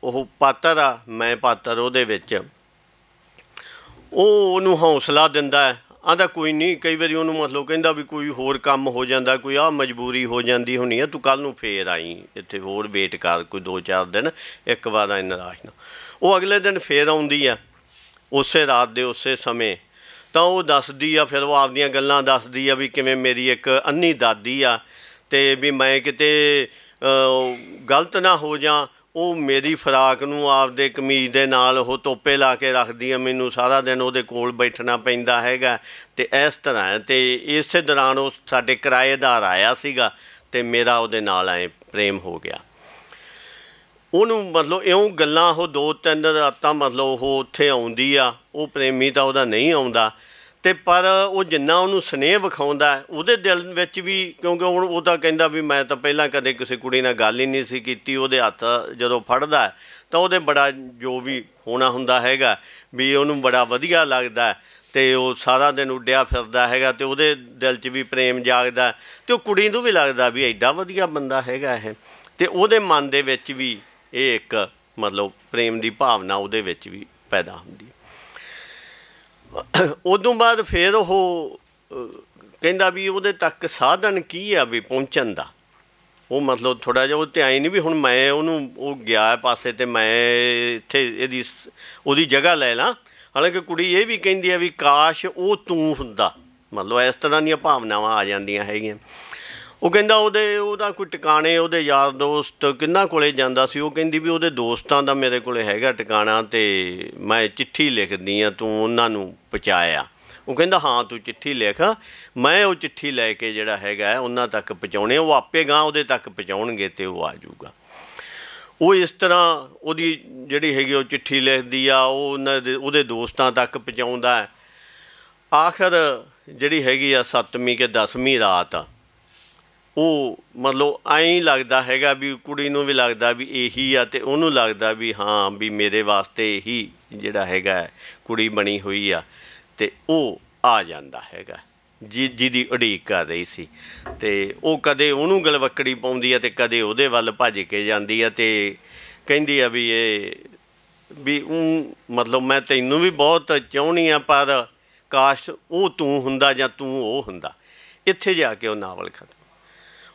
[SPEAKER 1] ਉਹ ਪਾਤਰ ਆ ਮੈਂ ਪਾਤਰ ਉਹਦੇ ਵਿੱਚ ਉਹ ਉਹਨੂੰ ਹੌਸਲਾ ਦਿੰਦਾ ਆਂਦਾ ਕੋਈ ਨਹੀਂ ਕਈ ਵਾਰੀ ਉਹਨੂੰ ਮਤਲਬ ਕਹਿੰਦਾ ਵੀ ਕੋਈ ਹੋਰ ਕੰਮ ਹੋ ਜਾਂਦਾ ਕੋਈ ਆ ਮਜਬੂਰੀ ਹੋ ਜਾਂਦੀ ਹੁੰਨੀ ਆ ਤੂੰ ਕੱਲ ਨੂੰ ਫੇਰ ਆਈ ਇੱਥੇ ਹੋਰ ਵੇਟ ਕਰ ਕੋਈ 2-4 ਦਿਨ ਇੱਕ ਵਾਰ ਆ ਨਰਾਸ਼ ਨਾ ਉਹ ਅਗਲੇ ਦਿਨ ਫੇਰ ਆਉਂਦੀ ਆ ਉਸੇ ਰਾਤ ਦੇ ਉਸੇ ਸਮੇਂ ਤਾਂ ਉਹ ਦੱਸਦੀ ਆ ਫਿਰ ਉਹ ਆਪਣੀਆਂ ਗੱਲਾਂ ਦੱਸਦੀ ਆ ਵੀ ਕਿਵੇਂ ਮੇਰੀ ਇੱਕ ਅੰਨੀ ਦਾਦੀ ਆ ਤੇ ਵੀ ਮੈਂ ਕਿਤੇ ਗਲਤ ਨਾ ਹੋ ਜਾਂ ਉਹ ਮੇਰੀ ਫਰਾਕ ਨੂੰ ਆਪਦੇ ਕਮੀਜ਼ ਦੇ ਨਾਲ ਉਹ ਤੋਪੇ ਲਾ ਕੇ ਰੱਖਦੀ ਆ ਮੈਨੂੰ ਸਾਰਾ ਦਿਨ ਉਹਦੇ ਕੋਲ ਬੈਠਣਾ ਪੈਂਦਾ ਹੈਗਾ ਤੇ ਇਸ ਤਰ੍ਹਾਂ ਤੇ ਇਸੇ ਦੌਰਾਨ ਉਹ ਸਾਡੇ ਕਿਰਾਏਦਾਰ ਆਇਆ ਸੀਗਾ ਤੇ ਮੇਰਾ ਉਹਦੇ ਨਾਲ ਐ ਪ੍ਰੇਮ ਹੋ ਗਿਆ ਉਹਨੂੰ ਮਤਲਬ ਇਉਂ ਗੱਲਾਂ ਉਹ ਦੋ ਤਿੰਨ ਰਾਤਾਂ ਮਤਲਬ ਉਹ ਉੱਥੇ ਆਉਂਦੀ ਆ ਉਹ ਪ੍ਰੇਮੀ ਤਾਂ ਉਹਦਾ ਨਹੀਂ ਆਉਂਦਾ ਤੇ ਪਰ ਉਹ ਜਿੰਨਾ ਉਹਨੂੰ ਸਨੇਹ ਵਿਖਾਉਂਦਾ ਉਹਦੇ ਦਿਲ ਵਿੱਚ ਵੀ ਕਿਉਂਕਿ ਹੁਣ ਉਹ ਤਾਂ ਕਹਿੰਦਾ ਵੀ ਮੈਂ ਤਾਂ ਪਹਿਲਾਂ ਕਦੇ ਕਿਸੇ ਕੁੜੀ ਨਾਲ ਗੱਲ ਹੀ ਨਹੀਂ ਸੀ ਕੀਤੀ ਉਹਦੇ ਹੱਥ ਜਦੋਂ ਫੜਦਾ ਤਾਂ ਉਹਦੇ ਬੜਾ ਜੋ ਵੀ ਹੋਣਾ ਹੁੰਦਾ ਹੈਗਾ ਵੀ ਉਹਨੂੰ ਬੜਾ ਵਧੀਆ ਲੱਗਦਾ ਤੇ ਉਹ ਸਾਰਾ ਦਿਨ ਉੱਡਿਆ ਫਿਰਦਾ ਹੈਗਾ ਤੇ ਉਹਦੇ ਦਿਲ 'ਚ ਵੀ ਪ੍ਰੇਮ ਜਾਗਦਾ ਤੇ ਉਹ ਕੁੜੀ ਨੂੰ ਵੀ ਲੱਗਦਾ ਵੀ ਐਡਾ ਵਧੀਆ ਬੰਦਾ ਹੈਗਾ ਇਹ ਤੇ ਉਹਦੇ ਮਨ ਦੇ ਵਿੱਚ ਵੀ ਇਹ ਇੱਕ ਮਤਲਬ ਪ੍ਰੇਮ ਦੀ ਭਾਵਨਾ ਉਹਦੇ ਵਿੱਚ ਵੀ ਪੈਦਾ ਹੁੰਦੀ ਉਦੋਂ ਬਾਅਦ ਫੇਰ ਉਹ ਕਹਿੰਦਾ ਵੀ ਉਹਦੇ ਤੱਕ ਸਾਧਨ ਕੀ ਆ ਵੀ ਪਹੁੰਚਣ ਦਾ ਉਹ ਮਤਲਬ ਥੋੜਾ ਜਿਹਾ ਉਹ ਤੇ ਆਈ ਨਹੀਂ ਵੀ ਹੁਣ ਮੈਂ ਉਹਨੂੰ ਉਹ ਗਿਆ ਪਾਸੇ ਤੇ ਮੈਂ ਇੱਥੇ ਇਹਦੀ ਉਹਦੀ ਜਗ੍ਹਾ ਲੈ ਲਾਂ ਹਾਲਾਂਕਿ ਕੁੜੀ ਇਹ ਵੀ ਕਹਿੰਦੀ ਆ ਵੀ ਕਾਸ਼ ਉਹ ਤੂੰ ਹੁੰਦਾ ਮਤਲਬ ਇਸ ਤਰ੍ਹਾਂ ਦੀਆਂ ਭਾਵਨਾਵਾਂ ਆ ਜਾਂਦੀਆਂ ਹੈਗੀਆਂ ਉਹ ਕਹਿੰਦਾ ਉਹਦੇ ਉਹਦਾ ਕੋਈ ਟਿਕਾਣੇ ਉਹਦੇ ਯਾਰ ਦੋਸਤ ਕਿੰਨਾ ਕੋਲੇ ਜਾਂਦਾ ਸੀ ਉਹ ਕਹਿੰਦੀ ਵੀ ਉਹਦੇ ਦੋਸਤਾਂ ਦਾ ਮੇਰੇ ਕੋਲੇ ਹੈਗਾ ਟਿਕਾਣਾ ਤੇ ਮੈਂ ਚਿੱਠੀ ਲਿਖਦੀ ਆ ਤੂੰ ਉਹਨਾਂ ਨੂੰ ਪਹੁੰਚਾਇਆ ਉਹ ਕਹਿੰਦਾ ਹਾਂ ਤੂੰ ਚਿੱਠੀ ਲਿਖ ਮੈਂ ਉਹ ਚਿੱਠੀ ਲੈ ਕੇ ਜਿਹੜਾ ਹੈਗਾ ਉਹਨਾਂ ਤੱਕ ਪਹੁੰਚਾਉਣੇ ਉਹ ਆਪੇ ਗਾਂ ਉਹਦੇ ਤੱਕ ਪਹੁੰਚਾਉਣਗੇ ਤੇ ਉਹ ਆ ਜਾਊਗਾ ਉਹ ਇਸ ਤਰ੍ਹਾਂ ਉਹਦੀ ਜਿਹੜੀ ਹੈਗੀ ਉਹ ਚਿੱਠੀ ਲਿਖਦੀ ਆ ਉਹ ਉਹਦੇ ਦੋਸਤਾਂ ਤੱਕ ਪਹੁੰਚਾਉਂਦਾ ਆਖਰ ਜਿਹੜੀ ਹੈਗੀ ਆ 7ਵੀਂ ਕੇ 10ਵੀਂ ਰਾਤ ਆ ਉਹ ਮਤਲਬ ਐਂ ਲੱਗਦਾ ਹੈਗਾ ਵੀ ਕੁੜੀ ਨੂੰ ਵੀ ਲੱਗਦਾ ਵੀ ਇਹੀ ਆ ਤੇ ਉਹਨੂੰ ਲੱਗਦਾ ਵੀ ਹਾਂ ਵੀ ਮੇਰੇ ਵਾਸਤੇ ਇਹੀ ਜਿਹੜਾ ਹੈਗਾ ਕੁੜੀ ਬਣੀ ਹੋਈ ਆ ਤੇ ਉਹ ਆ ਜਾਂਦਾ ਹੈਗਾ ਜੀ ਜੀ ਦੀ ਉਡੀਕ ਕਰ ਰਹੀ ਸੀ ਤੇ ਉਹ ਕਦੇ ਉਹਨੂੰ ਗਲਵੱਕੜੀ ਪਾਉਂਦੀ ਆ ਤੇ ਕਦੇ ਉਹਦੇ ਵੱਲ ਭੱਜ ਕੇ ਜਾਂਦੀ ਆ ਤੇ ਕਹਿੰਦੀ ਆ ਵੀ ਇਹ ਵੀ ਉਹ ਮਤਲਬ ਮੈਂ ਤੈਨੂੰ ਵੀ ਬਹੁਤ ਚਾਹਣੀ ਆ ਪਰ ਕਾਸ਼ ਉਹ ਤੂੰ ਹੁੰਦਾ ਜਾਂ ਤੂੰ ਉਹ ਹੁੰਦਾ ਇੱਥੇ ਜਾ ਕੇ ਉਹ ਨਾਵਲ ਖਤਮ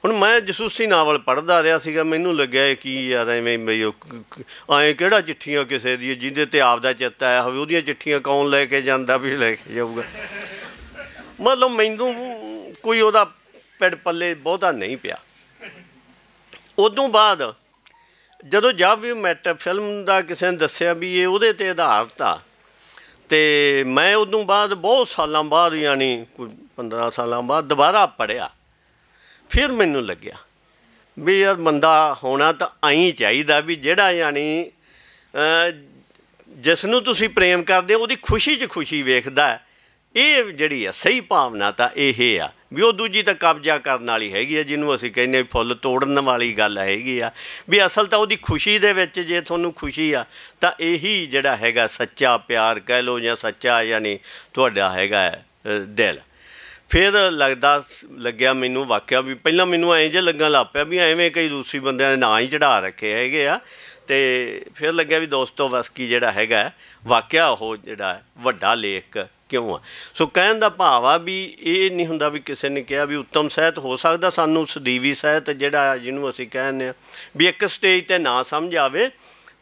[SPEAKER 1] ਹੁਣ ਮੈਂ ਜਸੂਸੀ ਨਾਵਲ ਪੜ੍ਹਦਾ ਰਿਹਾ ਸੀਗਾ ਮੈਨੂੰ ਲੱਗਿਆ ਕੀ ਯਾਰ ਐਵੇਂ ਬਈ ਐਂ ਕਿਹੜਾ ਚਿੱਠੀਆਂ ਕਿਸੇ ਦੀ ਜਿੰਦੇ ਤੇ ਆਪਦਾ ਚਿੱਤ ਆਇਆ ਹੋਵੇ ਉਹਦੀਆਂ ਚਿੱਠੀਆਂ ਕੌਣ ਲੈ ਕੇ ਜਾਂਦਾ ਵੀ ਲੈ ਕੇ ਜਾਊਗਾ ਮਤਲਬ ਮੈਨੂੰ ਕੋਈ ਉਹਦਾ ਪੈੜ ਪੱਲੇ ਬਹੁਤਾ ਨਹੀਂ ਪਿਆ ਉਦੋਂ ਬਾਅਦ ਜਦੋਂ ਜਬ ਵੀ ਮੈਟ ਫਿਲਮ ਦਾ ਕਿਸੇ ਨੇ ਦੱਸਿਆ ਵੀ ਇਹ ਉਹਦੇ ਤੇ ਆਧਾਰਿਤ ਆ ਤੇ ਮੈਂ ਉਦੋਂ ਬਾਅਦ ਬਹੁਤ ਸਾਲਾਂ ਬਾਅਦ ਯਾਨੀ ਕੋਈ 15 ਸਾਲਾਂ ਬਾਅਦ ਦੁਬਾਰਾ ਪੜਿਆ ਫਿਰ ਮੈਨੂੰ ਲੱਗਿਆ ਵੀ ਯਾਰ ਬੰਦਾ ਹੋਣਾ ਤਾਂ ਐਂ ਚਾਹੀਦਾ ਵੀ ਜਿਹੜਾ ਯਾਨੀ ਜਿਸ ਨੂੰ ਤੁਸੀਂ ਪ੍ਰੇਮ ਕਰਦੇ ਹੋ ਉਹਦੀ ਖੁਸ਼ੀ 'ਚ ਖੁਸ਼ੀ ਵੇਖਦਾ ਇਹ ਜਿਹੜੀ ਆ ਸਹੀ ਭਾਵਨਾ ਤਾਂ ਇਹ ਆ ਵੀ ਉਹ ਦੂਜੀ ਤਾਂ ਕਬਜ਼ਾ ਕਰਨ ਵਾਲੀ ਹੈਗੀ ਆ ਜਿਹਨੂੰ ਅਸੀਂ ਕਹਿੰਦੇ ਫੁੱਲ ਤੋੜਨ ਵਾਲੀ ਗੱਲ ਹੈਗੀ ਆ ਵੀ ਅਸਲ ਤਾਂ ਉਹਦੀ ਖੁਸ਼ੀ ਦੇ ਵਿੱਚ ਜੇ ਤੁਹਾਨੂੰ ਖੁਸ਼ੀ ਆ ਤਾਂ ਇਹੀ ਜਿਹੜਾ ਹੈਗਾ ਸੱਚਾ ਪਿਆਰ ਕਹਿ ਲੋ ਜਾਂ ਸੱਚਾ ਯਾਨੀ ਤੁਹਾਡਾ ਹੈਗਾ ਦਿਲ ਫਿਰ ਲੱਗਦਾ ਲੱਗਿਆ ਮੈਨੂੰ ਵਾਕਿਆ ਵੀ ਪਹਿਲਾਂ ਮੈਨੂੰ ਐਂ ਜੇ ਲੱਗਣ ਲੱਪਿਆ ਵੀ ਐਵੇਂ ਕਈ ਦੂਸਰੀ ਬੰਦਿਆਂ ਦੇ ਨਾਂ ਹੀ ਚੜਾ ਰੱਖੇ ਹੈਗੇ ਆ ਤੇ ਫਿਰ ਲੱਗਿਆ ਵੀ ਦੋਸਤੋ ਕੀ ਜਿਹੜਾ ਹੈਗਾ ਵਾਕਿਆ ਉਹ ਜਿਹੜਾ ਵੱਡਾ ਲੇਖ ਕਿਉਂ ਆ ਸੋ ਕਹਿਣ ਦਾ ਭਾਵ ਆ ਵੀ ਇਹ ਨਹੀਂ ਹੁੰਦਾ ਵੀ ਕਿਸੇ ਨੇ ਕਿਹਾ ਵੀ ਉੱਤਮ ਸਹਿਤ ਹੋ ਸਕਦਾ ਸਾਨੂੰ ਸਦੀਵੀ ਸਹਿਤ ਜਿਹੜਾ ਜਿਹਨੂੰ ਅਸੀਂ ਕਹਿੰਦੇ ਆ ਵੀ ਇੱਕ ਸਟੇਜ ਤੇ ਨਾ ਸਮਝ ਆਵੇ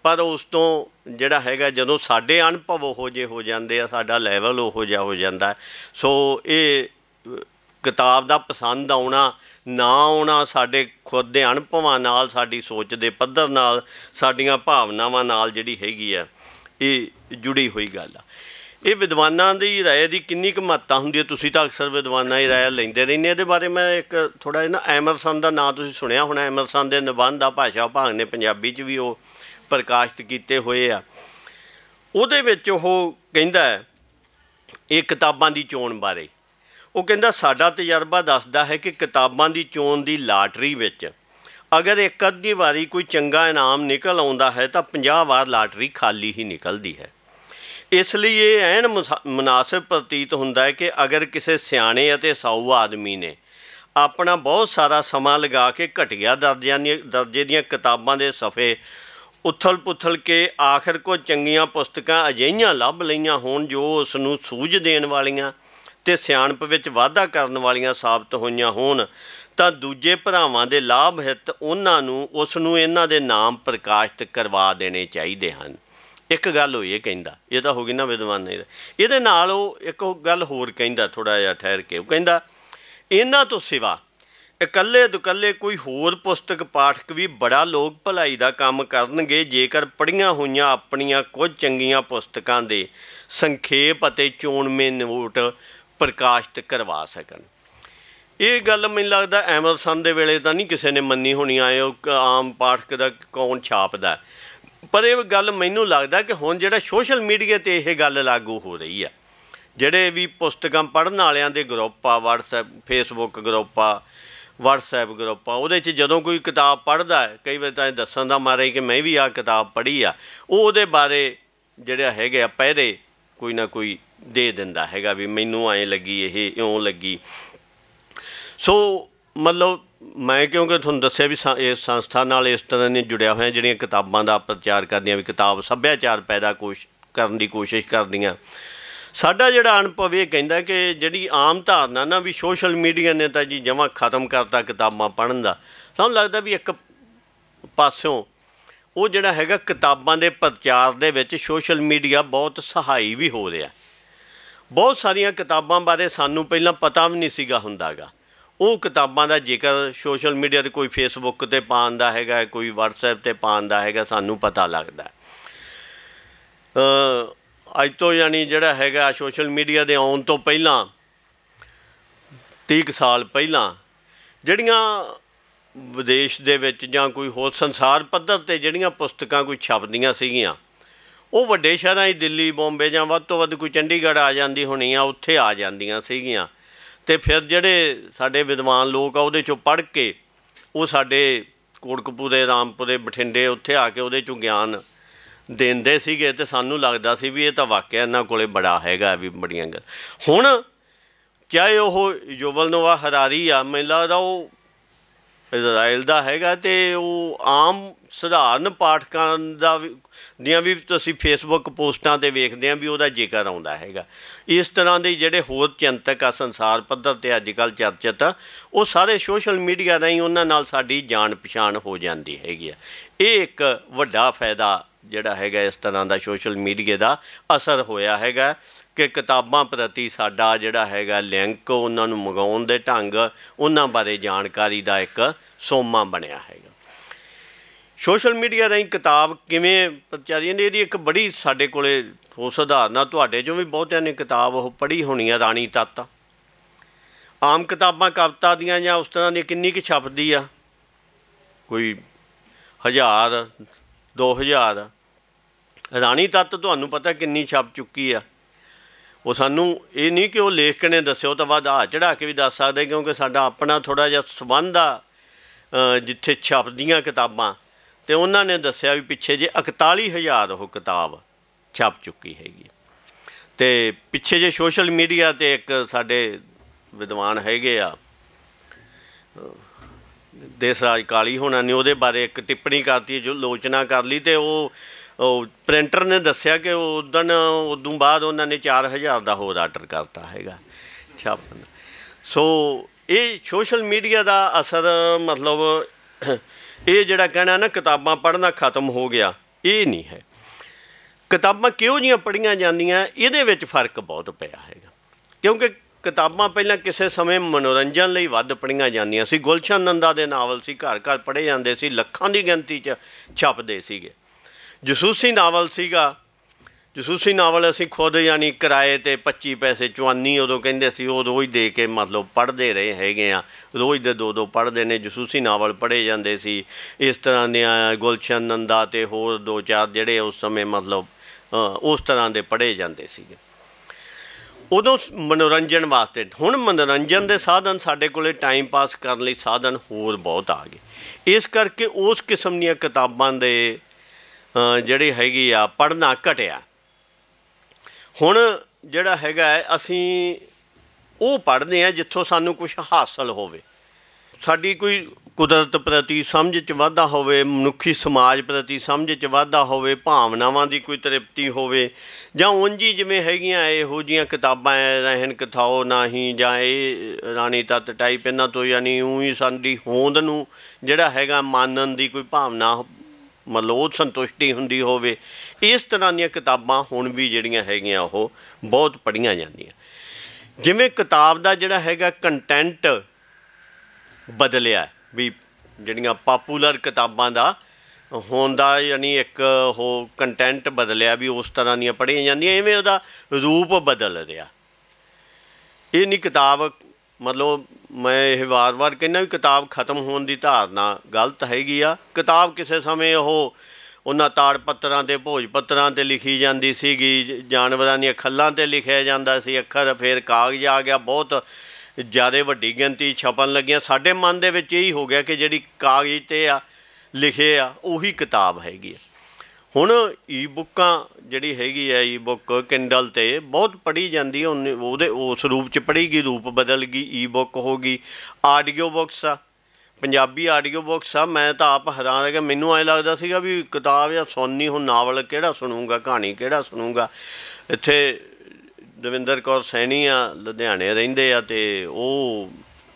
[SPEAKER 1] ਪਰ ਉਸ ਤੋਂ ਜਿਹੜਾ ਹੈਗਾ ਜਦੋਂ ਸਾਡੇ ਅਨੁਭਵ ਉਹ ਜੇ ਹੋ ਜਾਂਦੇ ਆ ਸਾਡਾ ਲੈਵਲ ਉਹ ਜਾ ਹੋ ਜਾਂਦਾ ਸੋ ਇਹ ਕਿਤਾਬ ਦਾ ਪਸੰਦ ਆਉਣਾ ਨਾ ਆਉਣਾ ਸਾਡੇ ਖੁਦ ਦੇ ਅਨੁਭਵਾਂ ਨਾਲ ਸਾਡੀ ਸੋਚ ਦੇ ਪੱਧਰ ਨਾਲ ਸਾਡੀਆਂ ਭਾਵਨਾਵਾਂ ਨਾਲ ਜਿਹੜੀ ਹੈਗੀ ਆ ਇਹ ਜੁੜੀ ਹੋਈ ਗੱਲ ਆ ਇਹ ਵਿਦਵਾਨਾਂ ਦੀ رائے ਦੀ ਕਿੰਨੀ ਕੁ ਮਹੱਤਤਾ ਹੁੰਦੀ ਹੈ ਤੁਸੀਂ ਤਾਂ ਅਕਸਰ ਵਿਦਵਾਨਾਂ ਦੀ رائے ਲੈਂਦੇ ਰਹਿੰਦੇ ਇਹਦੇ ਬਾਰੇ ਮੈਂ ਇੱਕ ਥੋੜਾ ਜਿਹਾ ਨਾ ਐਮਰਸਨ ਦਾ ਨਾਮ ਤੁਸੀਂ ਸੁਣਿਆ ਹੋਣਾ ਐਮਰਸਨ ਦੇ ਨਿਬੰਧ ਆ ਭਾਸ਼ਾ ਭਾਗ ਨੇ ਪੰਜਾਬੀ 'ਚ ਵੀ ਉਹ ਪ੍ਰਕਾਸ਼ਿਤ ਕੀਤੇ ਹੋਏ ਆ ਉਹਦੇ ਵਿੱਚ ਉਹ ਕਹਿੰਦਾ ਇਹ ਕਿਤਾਬਾਂ ਦੀ ਚੋਣ ਬਾਰੇ ਉਹ ਕਹਿੰਦਾ ਸਾਡਾ ਤਜਰਬਾ ਦੱਸਦਾ ਹੈ ਕਿ ਕਿਤਾਬਾਂ ਦੀ ਚੋਣ ਦੀ ਲਾਟਰੀ ਵਿੱਚ ਅਗਰ ਇੱਕ ਅੱਧੀ ਵਾਰੀ ਕੋਈ ਚੰਗਾ ਇਨਾਮ ਨਿਕਲ ਆਉਂਦਾ ਹੈ ਤਾਂ 50 ਵਾਰ ਲਾਟਰੀ ਖਾਲੀ ਹੀ ਨਿਕਲਦੀ ਹੈ ਇਸ ਲਈ ਇਹ ਐਨ ਮناسب ਪ੍ਰਤੀਤ ਹੁੰਦਾ ਹੈ ਕਿ ਅਗਰ ਕਿਸੇ ਸਿਆਣੇ ਅਤੇ ਸਾਊ ਆਦਮੀ ਨੇ ਆਪਣਾ ਬਹੁਤ ਸਾਰਾ ਸਮਾਂ ਲਗਾ ਕੇ ਘਟਿਆ ਦਰਜਿਆਂ ਦੀਆਂ ਦਰਜੇ ਦੀਆਂ ਕਿਤਾਬਾਂ ਦੇ ਸਫੇ ਉਥਲ-ਪੁਥਲ ਕੇ ਆਖਰ ਕੋ ਚੰਗੀਆਂ ਪੁਸਤਕਾਂ ਅਜਿਹੀਆਂ ਲੱਭ ਲਈਆਂ ਹੋਣ ਜੋ ਉਸ ਨੂੰ ਸੂਝ ਦੇਣ ਵਾਲੀਆਂ ਤੇ ਸਿਆਣਪ ਵਿੱਚ ਵਾਧਾ ਕਰਨ ਵਾਲੀਆਂ ਸਾਬਤ ਹੋਈਆਂ ਹੋਣ ਤਾਂ ਦੂਜੇ ਭਰਾਵਾਂ ਦੇ ਲਾਭ ਹਿੱਤ ਉਹਨਾਂ ਨੂੰ ਉਸ ਨੂੰ ਇਹਨਾਂ ਦੇ ਨਾਮ ਪ੍ਰਕਾਸ਼ਿਤ ਕਰਵਾ ਦੇਣੇ ਚਾਹੀਦੇ ਹਨ ਇੱਕ ਗੱਲ ਹੋਈ ਇਹ ਕਹਿੰਦਾ ਇਹ ਤਾਂ ਹੋ ਗਈ ਨਾ ਵਿਦਵਾਨ ਇਹਦੇ ਨਾਲ ਉਹ ਇੱਕ ਗੱਲ ਹੋਰ ਕਹਿੰਦਾ ਥੋੜਾ ਜਿਹਾ ਠਹਿਰ ਕੇ ਉਹ ਕਹਿੰਦਾ ਇਹਨਾਂ ਤੋਂ ਸਿਵਾ ਇਕੱਲੇ ਦੁਕੱਲੇ ਕੋਈ ਹੋਰ ਪੁਸਤਕ ਪਾਠਕ ਵੀ ਬੜਾ ਲੋਕ ਭਲਾਈ ਦਾ ਕੰਮ ਕਰਨਗੇ ਜੇਕਰ ਪੜੀਆਂ ਹੋਈਆਂ ਆਪਣੀਆਂ ਕੁਝ ਚੰਗੀਆਂ ਪੁਸਤਕਾਂ ਦੇ ਸੰਖੇਪ ਅਤੇ ਚੋਣਵੇਂ ਨੋਟ ਪ੍ਰਕਾਸ਼ਿਤ ਕਰਵਾ ਸਕਣ ਇਹ ਗੱਲ ਮੈਨੂੰ ਲੱਗਦਾ ਐਮਰਸਨ ਦੇ ਵੇਲੇ ਤਾਂ ਨਹੀਂ ਕਿਸੇ ਨੇ ਮੰਨੀ ਹੋਣੀ ਆਏ ਉਹ ਆਮ ਪਾਠਕ ਦਾ ਕੌਣ ਛਾਪਦਾ ਪਰ ਇਹ ਗੱਲ ਮੈਨੂੰ ਲੱਗਦਾ ਕਿ ਹੁਣ ਜਿਹੜਾ ਸੋਸ਼ਲ ਮੀਡੀਆ ਤੇ ਇਹ ਗੱਲ ਲਾਗੂ ਹੋ ਰਹੀ ਆ ਜਿਹੜੇ ਵੀ ਪੁਸਤਕਾਂ ਪੜਨ ਵਾਲਿਆਂ ਦੇ ਗਰੁੱਪ ਆ WhatsApp Facebook ਗਰੁੱਪ ਆ WhatsApp ਗਰੁੱਪ ਆ ਉਹਦੇ 'ਚ ਜਦੋਂ ਕੋਈ ਕਿਤਾਬ ਪੜਦਾ ਹੈ ਕਈ ਵਾਰ ਤਾਂ ਦੱਸਣ ਦਾ ਮਾਰੇ ਕਿ ਮੈਂ ਵੀ ਆ ਕਿਤਾਬ ਪੜ੍ਹੀ ਆ ਉਹ ਉਹਦੇ ਬਾਰੇ ਜਿਹੜਾ ਹੈਗੇ ਆ ਪਹਿਰੇ ਕੋਈ ਨਾ ਕੋਈ ਦੇ ਦਿੰਦਾ ਹੈਗਾ ਵੀ ਮੈਨੂੰ ਐ ਲੱਗੀ ਇਹ ਇਉਂ ਲੱਗੀ ਸੋ ਮਤਲਬ ਮੈਂ ਕਿਉਂਕਿ ਤੁਹਾਨੂੰ ਦੱਸਿਆ ਵੀ ਇਸ ਸੰਸਥਾ ਨਾਲ ਇਸ ਤਰ੍ਹਾਂ ਨੇ ਜੁੜਿਆ ਹੋਇਆ ਜਿਹੜੀਆਂ ਕਿਤਾਬਾਂ ਦਾ ਪ੍ਰਚਾਰ ਕਰਦੀਆਂ ਵੀ ਕਿਤਾਬ ਸੱਭਿਆਚਾਰ ਪੈਦਾ ਕੋਸ਼ ਕਰਨ ਦੀ ਕੋਸ਼ਿਸ਼ ਕਰਦੀਆਂ ਸਾਡਾ ਜਿਹੜਾ ਅਨੁਭਵ ਇਹ ਕਹਿੰਦਾ ਕਿ ਜਿਹੜੀ ਆਮ ਧਾਰਨਾ ਨਾ ਵੀ ਸੋਸ਼ਲ ਮੀਡੀਆ ਨੇ ਤਾਂ ਜੀ ਜਮਾ ਖਤਮ ਕਰਤਾ ਕਿਤਾਬਾਂ ਪੜਨ ਦਾ ਸਾਨੂੰ ਲੱਗਦਾ ਵੀ ਇੱਕ ਪਾਸਿਓਂ ਉਹ ਜਿਹੜਾ ਹੈਗਾ ਕਿਤਾਬਾਂ ਦੇ ਪ੍ਰਚਾਰ ਦੇ ਵਿੱਚ ਸੋਸ਼ਲ ਮੀਡੀਆ ਬਹੁਤ ਸਹਾਈ ਵੀ ਹੋ ਰਿਹਾ ਬਹੁਤ ਸਾਰੀਆਂ ਕਿਤਾਬਾਂ ਬਾਰੇ ਸਾਨੂੰ ਪਹਿਲਾਂ ਪਤਾ ਵੀ ਨਹੀਂ ਸੀਗਾ ਹੁੰਦਾਗਾ ਉਹ ਕਿਤਾਬਾਂ ਦਾ ਜੇਕਰ ਸੋਸ਼ਲ ਮੀਡੀਆ ਤੇ ਕੋਈ ਫੇਸਬੁੱਕ ਤੇ ਪਾਉਂਦਾ ਹੈਗਾ ਕੋਈ ਵਟਸਐਪ ਤੇ ਪਾਉਂਦਾ ਹੈਗਾ ਸਾਨੂੰ ਪਤਾ ਲੱਗਦਾ ਅ ਅੱਜ ਤੋਂ ਯਾਨੀ ਜਿਹੜਾ ਹੈਗਾ ਸੋਸ਼ਲ ਮੀਡੀਆ ਦੇ ਆਉਣ ਤੋਂ ਪਹਿਲਾਂ 30 ਸਾਲ ਪਹਿਲਾਂ ਜਿਹੜੀਆਂ ਵਿਦੇਸ਼ ਦੇ ਵਿੱਚ ਜਾਂ ਕੋਈ ਹੋਰ ਸੰਸਾਰ ਪੱਧਰ ਤੇ ਜਿਹੜੀਆਂ ਪੁਸਤਕਾਂ ਕੋਈ ਛਪਦੀਆਂ ਸੀਗੀਆਂ ਉਹ ਵੱਡੇ ਸ਼ਹਿਰਾਂ ਹੀ ਦਿੱਲੀ ਬੰਬੇ ਜਾਂ ਵੱਧ ਤੋਂ ਵੱਧ ਕੋਈ ਚੰਡੀਗੜ੍ਹ ਆ ਜਾਂਦੀ ਹੋਣੀ ਆ ਉੱਥੇ ਆ ਜਾਂਦੀਆਂ ਸੀਗੀਆਂ ਤੇ ਫਿਰ ਜਿਹੜੇ ਸਾਡੇ ਵਿਦਵਾਨ ਲੋਕ ਆ ਉਹਦੇ ਚੋਂ ਪੜ੍ਹ ਕੇ ਉਹ ਸਾਡੇ ਕੋਟਕਪੂਰੇ ਰਾਮਪੁਰੇ ਬਠਿੰਡੇ ਉੱਥੇ ਆ ਕੇ ਉਹਦੇ ਚੋਂ ਗਿਆਨ ਦਿੰਦੇ ਸੀਗੇ ਤੇ ਸਾਨੂੰ ਲੱਗਦਾ ਸੀ ਵੀ ਇਹ ਤਾਂ ਵਾਕਿਆ ਇਹਨਾਂ ਕੋਲੇ ਬੜਾ ਹੈਗਾ ਵੀ ਬੜੀਆਂ ਗੱਲ ਹੁਣ ਚਾਹੇ ਉਹ ਯੋਵਲ ਨੋਵਾ ਹਰਾਰੀ ਆ ਮੈਨੂੰ ਲੱਗਦਾ ਉਹ ਇਜ਼ਰਾਈਲ ਦਾ ਹੈਗਾ ਤੇ ਉਹ ਆਮ ਸਧਾਰਨ ਪਾਠਕਾਂ ਦਾ ਦੀਆਂ ਵੀ ਤੁਸੀਂ ਫੇਸਬੁੱਕ ਪੋਸਟਾਂ ਤੇ ਵੇਖਦੇ ਆਂ ਵੀ ਉਹਦਾ ਜ਼ਿਕਰ ਆਉਂਦਾ ਹੈਗਾ ਇਸ ਤਰ੍ਹਾਂ ਦੇ ਜਿਹੜੇ ਹੋਰ ਚਿੰਤਕ ਆ ਸੰਸਾਰ ਪੱਧਰ ਤੇ ਅੱਜ ਕੱਲ ਚਰਚਿਤ ਉਹ ਸਾਰੇ ਸੋਸ਼ਲ ਮੀਡੀਆ ਹੀ ਉਹਨਾਂ ਨਾਲ ਸਾਡੀ ਜਾਣ ਪਛਾਣ ਹੋ ਜਾਂਦੀ ਹੈਗੀ ਆ ਇਹ ਇੱਕ ਵੱਡਾ ਫਾਇਦਾ ਜਿਹੜਾ ਹੈਗਾ ਇਸ ਤਰ੍ਹਾਂ ਦਾ ਸੋਸ਼ਲ ਮੀਡੀਆ ਦਾ ਅਸਰ ਹੋਇਆ ਹੈਗਾ ਕਿ ਕਿਤਾਬਾਂ ਪ੍ਰਤੀ ਸਾਡਾ ਜਿਹੜਾ ਹੈਗਾ ਲਿੰਕ ਉਹਨਾਂ ਨੂੰ ਮੰਗਾਉਣ ਦੇ ਢੰਗ ਉਹਨਾਂ ਬਾਰੇ ਜਾਣਕਾਰੀ ਦਾ ਇੱਕ ਸੋਮਾ ਬਣਿਆ ਹੈਗਾ ਸੋਸ਼ਲ ਮੀਡੀਆ ਰਾਹੀਂ ਕਿਤਾਬ ਕਿਵੇਂ ਪ੍ਰਚਾਰੀ ਨੇ ਇਹਦੀ ਇੱਕ ਬੜੀ ਸਾਡੇ ਕੋਲੇ ਉਸ ਸਧਾਰਨਾ ਤੁਹਾਡੇ ਜੋ ਵੀ ਬਹੁਤਿਆਂ ਨੇ ਕਿਤਾਬ ਉਹ ਪੜ੍ਹੀ ਹੋਣੀ ਆ ਰਾਣੀ ਤੱਤ ਆਮ ਕਿਤਾਬਾਂ ਕਵਤਾ ਦੀਆਂ ਜਾਂ ਉਸ ਤਰ੍ਹਾਂ ਦੀ ਕਿੰਨੀ ਕਿ ਛਪਦੀ ਆ ਕੋਈ ਹਜ਼ਾਰ 2000 ਰਾਣੀ ਤੱਤ ਤੁਹਾਨੂੰ ਪਤਾ ਕਿੰਨੀ ਛਪ ਚੁੱਕੀ ਆ ਉਹ ਸਾਨੂੰ ਇਹ ਨਹੀਂ ਕਿ ਉਹ ਲੇਖ ਕੇ ਨੇ ਦੱਸਿਆ ਉਹ ਤਾਂ ਆ ਚੜਾ ਕੇ ਵੀ ਦੱਸ ਸਕਦੇ ਕਿਉਂਕਿ ਸਾਡਾ ਆਪਣਾ ਥੋੜਾ ਜਿਹਾ ਸਬੰਧ ਆ ਜਿੱਥੇ ਛਪਦੀਆਂ ਕਿਤਾਬਾਂ ਤੇ ਉਹਨਾਂ ਨੇ ਦੱਸਿਆ ਵੀ ਪਿੱਛੇ ਜੇ 41000 ਉਹ ਕਿਤਾਬ ਛਪ ਚੁੱਕੀ ਹੈਗੀ ਤੇ ਪਿੱਛੇ ਜੇ ਸੋਸ਼ਲ ਮੀਡੀਆ ਤੇ ਇੱਕ ਸਾਡੇ ਵਿਦਵਾਨ ਹੈਗੇ ਆ ਦੇਸਰਾਜ ਕਾਲੀ ਹੋਣਾ ਨੇ ਉਹਦੇ ਬਾਰੇ ਇੱਕ ਟਿੱਪਣੀ ਕਰਤੀ ਜੋ ਲੋਚਨਾ ਕਰ ਲਈ ਤੇ ਉਹ ਉਹ ਪ੍ਰਿੰਟਰ ਨੇ ਦੱਸਿਆ ਕਿ ਉਦੋਂ ਉਦੋਂ ਬਾਅਦ ਉਹਨਾਂ ਨੇ 4000 ਦਾ ਹੋਰ ਆਰਡਰ ਕਰਤਾ ਹੈਗਾ ਛਾਪਣ ਸੋ ਇਹ ਸੋਸ਼ਲ ਮੀਡੀਆ ਦਾ ਅਸਰ ਮਤਲਬ ਇਹ ਜਿਹੜਾ ਕਹਿਣਾ ਨਾ ਕਿਤਾਬਾਂ ਪੜ੍ਹਨਾ ਖਤਮ ਹੋ ਗਿਆ ਇਹ ਨਹੀਂ ਹੈ ਕਿਤਾਬਾਂ ਕਿਉਂ ਜੀਆਂ ਪੜੀਆਂ ਜਾਂਦੀਆਂ ਇਹਦੇ ਵਿੱਚ ਫਰਕ ਬਹੁਤ ਪਿਆ ਹੈਗਾ ਕਿਉਂਕਿ ਕਿਤਾਬਾਂ ਪਹਿਲਾਂ ਕਿਸੇ ਸਮੇਂ ਮਨੋਰੰਜਨ ਲਈ ਵੱਧ ਪੜੀਆਂ ਜਾਂਦੀਆਂ ਸੀ ਗੁਲਸ਼ਨ ਨੰਦਾ ਦੇ ਨਾਵਲ ਸੀ ਘਰ ਘਰ ਪੜੇ ਜਾਂਦੇ ਸੀ ਲੱਖਾਂ ਦੀ ਗਿਣਤੀ 'ਚ ਛਪਦੇ ਸੀਗੇ ਜਸੂਸੀ ਨਾਵਲ ਸੀਗਾ ਜਸੂਸੀ ਨਾਵਲ ਅਸੀਂ ਖੁਦ ਯਾਨੀ ਕਿਰਾਏ ਤੇ 25 ਪੈਸੇ ਚਵਾਨੀ ਉਦੋਂ ਕਹਿੰਦੇ ਸੀ ਉਹ ਰੋਜ਼ ਦੇ ਕੇ ਮਤਲਬ ਪੜ੍ਹਦੇ ਰਹੇ ਹੈਗੇ ਆ ਰੋਜ਼ ਦੇ ਦੋ ਦੋ ਪੜ੍ਹਦੇ ਨੇ ਜਸੂਸੀ ਨਾਵਲ ਪੜ੍ਹੇ ਜਾਂਦੇ ਸੀ ਇਸ ਤਰ੍ਹਾਂ ਦੇ ਗੁਲਸ਼ਨ ਨੰਦਾ ਤੇ ਹੋਰ ਦੋ ਚਾਰ ਜਿਹੜੇ ਉਸ ਸਮੇਂ ਮਤਲਬ ਉਸ ਤਰ੍ਹਾਂ ਦੇ ਪੜ੍ਹੇ ਜਾਂਦੇ ਸੀਗੇ ਉਦੋਂ ਮਨੋਰੰਜਨ ਵਾਸਤੇ ਹੁਣ ਮਨੋਰੰਜਨ ਦੇ ਸਾਧਨ ਸਾਡੇ ਕੋਲੇ ਟਾਈਮ ਪਾਸ ਕਰਨ ਲਈ ਸਾਧਨ ਹੋਰ ਬਹੁਤ ਆ ਗਏ ਇਸ ਕਰਕੇ ਉਸ ਕਿਸਮ ਦੀਆਂ ਕਿਤਾਬਾਂ ਦੇ ਜਿਹੜੀ ਹੈਗੀ ਆ ਪੜਨਾ ਘਟਿਆ ਹੁਣ ਜਿਹੜਾ ਹੈਗਾ ਅਸੀਂ ਉਹ ਪੜਦੇ ਆ ਜਿੱਥੋਂ ਸਾਨੂੰ ਕੁਝ ਹਾਸਲ ਹੋਵੇ ਸਾਡੀ ਕੋਈ ਕੁਦਰਤ ਪ੍ਰਤੀ ਸਮਝ ਚ ਵਾਧਾ ਹੋਵੇ ਮਨੁੱਖੀ ਸਮਾਜ ਪ੍ਰਤੀ ਸਮਝ ਚ ਵਾਧਾ ਹੋਵੇ ਭਾਵਨਾਵਾਂ ਦੀ ਕੋਈ ਤ੍ਰਿਪਤੀ ਹੋਵੇ ਜਾਂ ਉਂਝੀ ਜਿਵੇਂ ਹੈਗੀਆਂ ਇਹੋ ਜੀਆਂ ਕਿਤਾਬਾਂ ਰਹਿਣ ਕਥਾਓ ਨਹੀਂ ਜਾਂ ਇਹ ਰਾਣੀ ਤਤ ਟਾਈਪ ਇਹਨਾਂ ਤੋਂ ਯਾਨੀ ਉਹੀ ਸਾਡੀ ਹੋਂਦ ਨੂੰ ਜਿਹੜਾ ਹੈਗਾ ਮਾਨਣ ਦੀ ਕੋਈ ਭਾਵਨਾ ਮਲੋਦ ਸੰਤੁਸ਼ਟੀ ਹੁੰਦੀ ਹੋਵੇ ਇਸ ਤਰ੍ਹਾਂ ਦੀਆਂ ਕਿਤਾਬਾਂ ਹੁਣ ਵੀ ਜਿਹੜੀਆਂ ਹੈਗੀਆਂ ਉਹ ਬਹੁਤ ਪੜੀਆਂ ਜਾਂਦੀਆਂ ਜਿਵੇਂ ਕਿਤਾਬ ਦਾ ਜਿਹੜਾ ਹੈਗਾ ਕੰਟੈਂਟ ਬਦਲਿਆ ਵੀ ਜਿਹੜੀਆਂ ਪਪੂਲਰ ਕਿਤਾਬਾਂ ਦਾ ਹੁੰਦਾ ਯਾਨੀ ਇੱਕ ਉਹ ਕੰਟੈਂਟ ਬਦਲਿਆ ਵੀ ਉਸ ਤਰ੍ਹਾਂ ਦੀਆਂ ਪੜੀਆਂ ਜਾਂਦੀਆਂ ਐਵੇਂ ਉਹਦਾ ਰੂਪ ਬਦਲ ਰਿਹਾ ਇਹ ਨਹੀਂ ਕਿਤਾਬ ਮਤਲਬ ਮੈਂ ਇਹ ਵਾਰ-ਵਾਰ ਕਹਿੰਦਾ ਵੀ ਕਿਤਾਬ ਖਤਮ ਹੋਣ ਦੀ ਧਾਰਨਾ ਗਲਤ ਹੈਗੀ ਆ ਕਿਤਾਬ ਕਿਸੇ ਸਮੇਂ ਉਹ ਉਹਨਾਂ ਤਾੜ ਪੱਤਰਾਂ ਤੇ ਭੋਜ ਪੱਤਰਾਂ ਤੇ ਲਿਖੀ ਜਾਂਦੀ ਸੀਗੀ ਜਾਨਵਰਾਂ ਦੀਆਂ ਖੱਲਾਂ ਤੇ ਲਿਖਿਆ ਜਾਂਦਾ ਸੀ ਅੱਖਰ ਫੇਰ ਕਾਗਜ਼ ਆ ਗਿਆ ਬਹੁਤ ਜ਼ਿਆਦਾ ਵੱਡੀ ਗਿਣਤੀ ਛਪਣ ਲੱਗੀਆਂ ਸਾਡੇ ਮਨ ਦੇ ਵਿੱਚ ਇਹੀ ਹੋ ਗਿਆ ਕਿ ਜਿਹੜੀ ਕਾਗਜ਼ ਤੇ ਆ ਲਿਖੇ ਆ ਉਹੀ ਕਿਤਾਬ ਹੈਗੀ ਆ ਹੁਣ ਈ-ਬੁੱਕਾਂ ਜਿਹੜੀ ਹੈਗੀ ਹੈ ਈ-ਬੁੱਕ ਕਿੰਡਲ ਤੇ ਬਹੁਤ ਪੜ੍ਹੀ ਜਾਂਦੀ ਹੈ ਉਹਦੇ ਉਸ ਰੂਪ ਚ ਪੜ੍ਹੀ ਗਈ ਰੂਪ ਬਦਲ ਗਈ ਈ-ਬੁੱਕ ਹੋ ਗਈ ਆਡੀਓ ਬੁੱਕਸ ਆ ਪੰਜਾਬੀ ਆਡੀਓ ਬੁੱਕਸ ਆ ਮੈਂ ਤਾਂ ਆਪ ਹੈਰਾਨ ਰਹਿ ਗਿਆ ਮੈਨੂੰ ਐ ਲੱਗਦਾ ਸੀਗਾ ਵੀ ਕਿਤਾਬ ਜਾਂ ਸੁਣਨੀ ਹੁਣ ਨਾਵਲ ਕਿਹੜਾ ਸੁਣੂਗਾ ਕਹਾਣੀ ਕਿਹੜਾ ਸੁਣੂਗਾ ਇੱਥੇ ਦਵਿੰਦਰ ਕੌਰ ਸੈਣੀ ਆ ਲੁਧਿਆਣੇ ਰਹਿੰਦੇ ਆ ਤੇ ਉਹ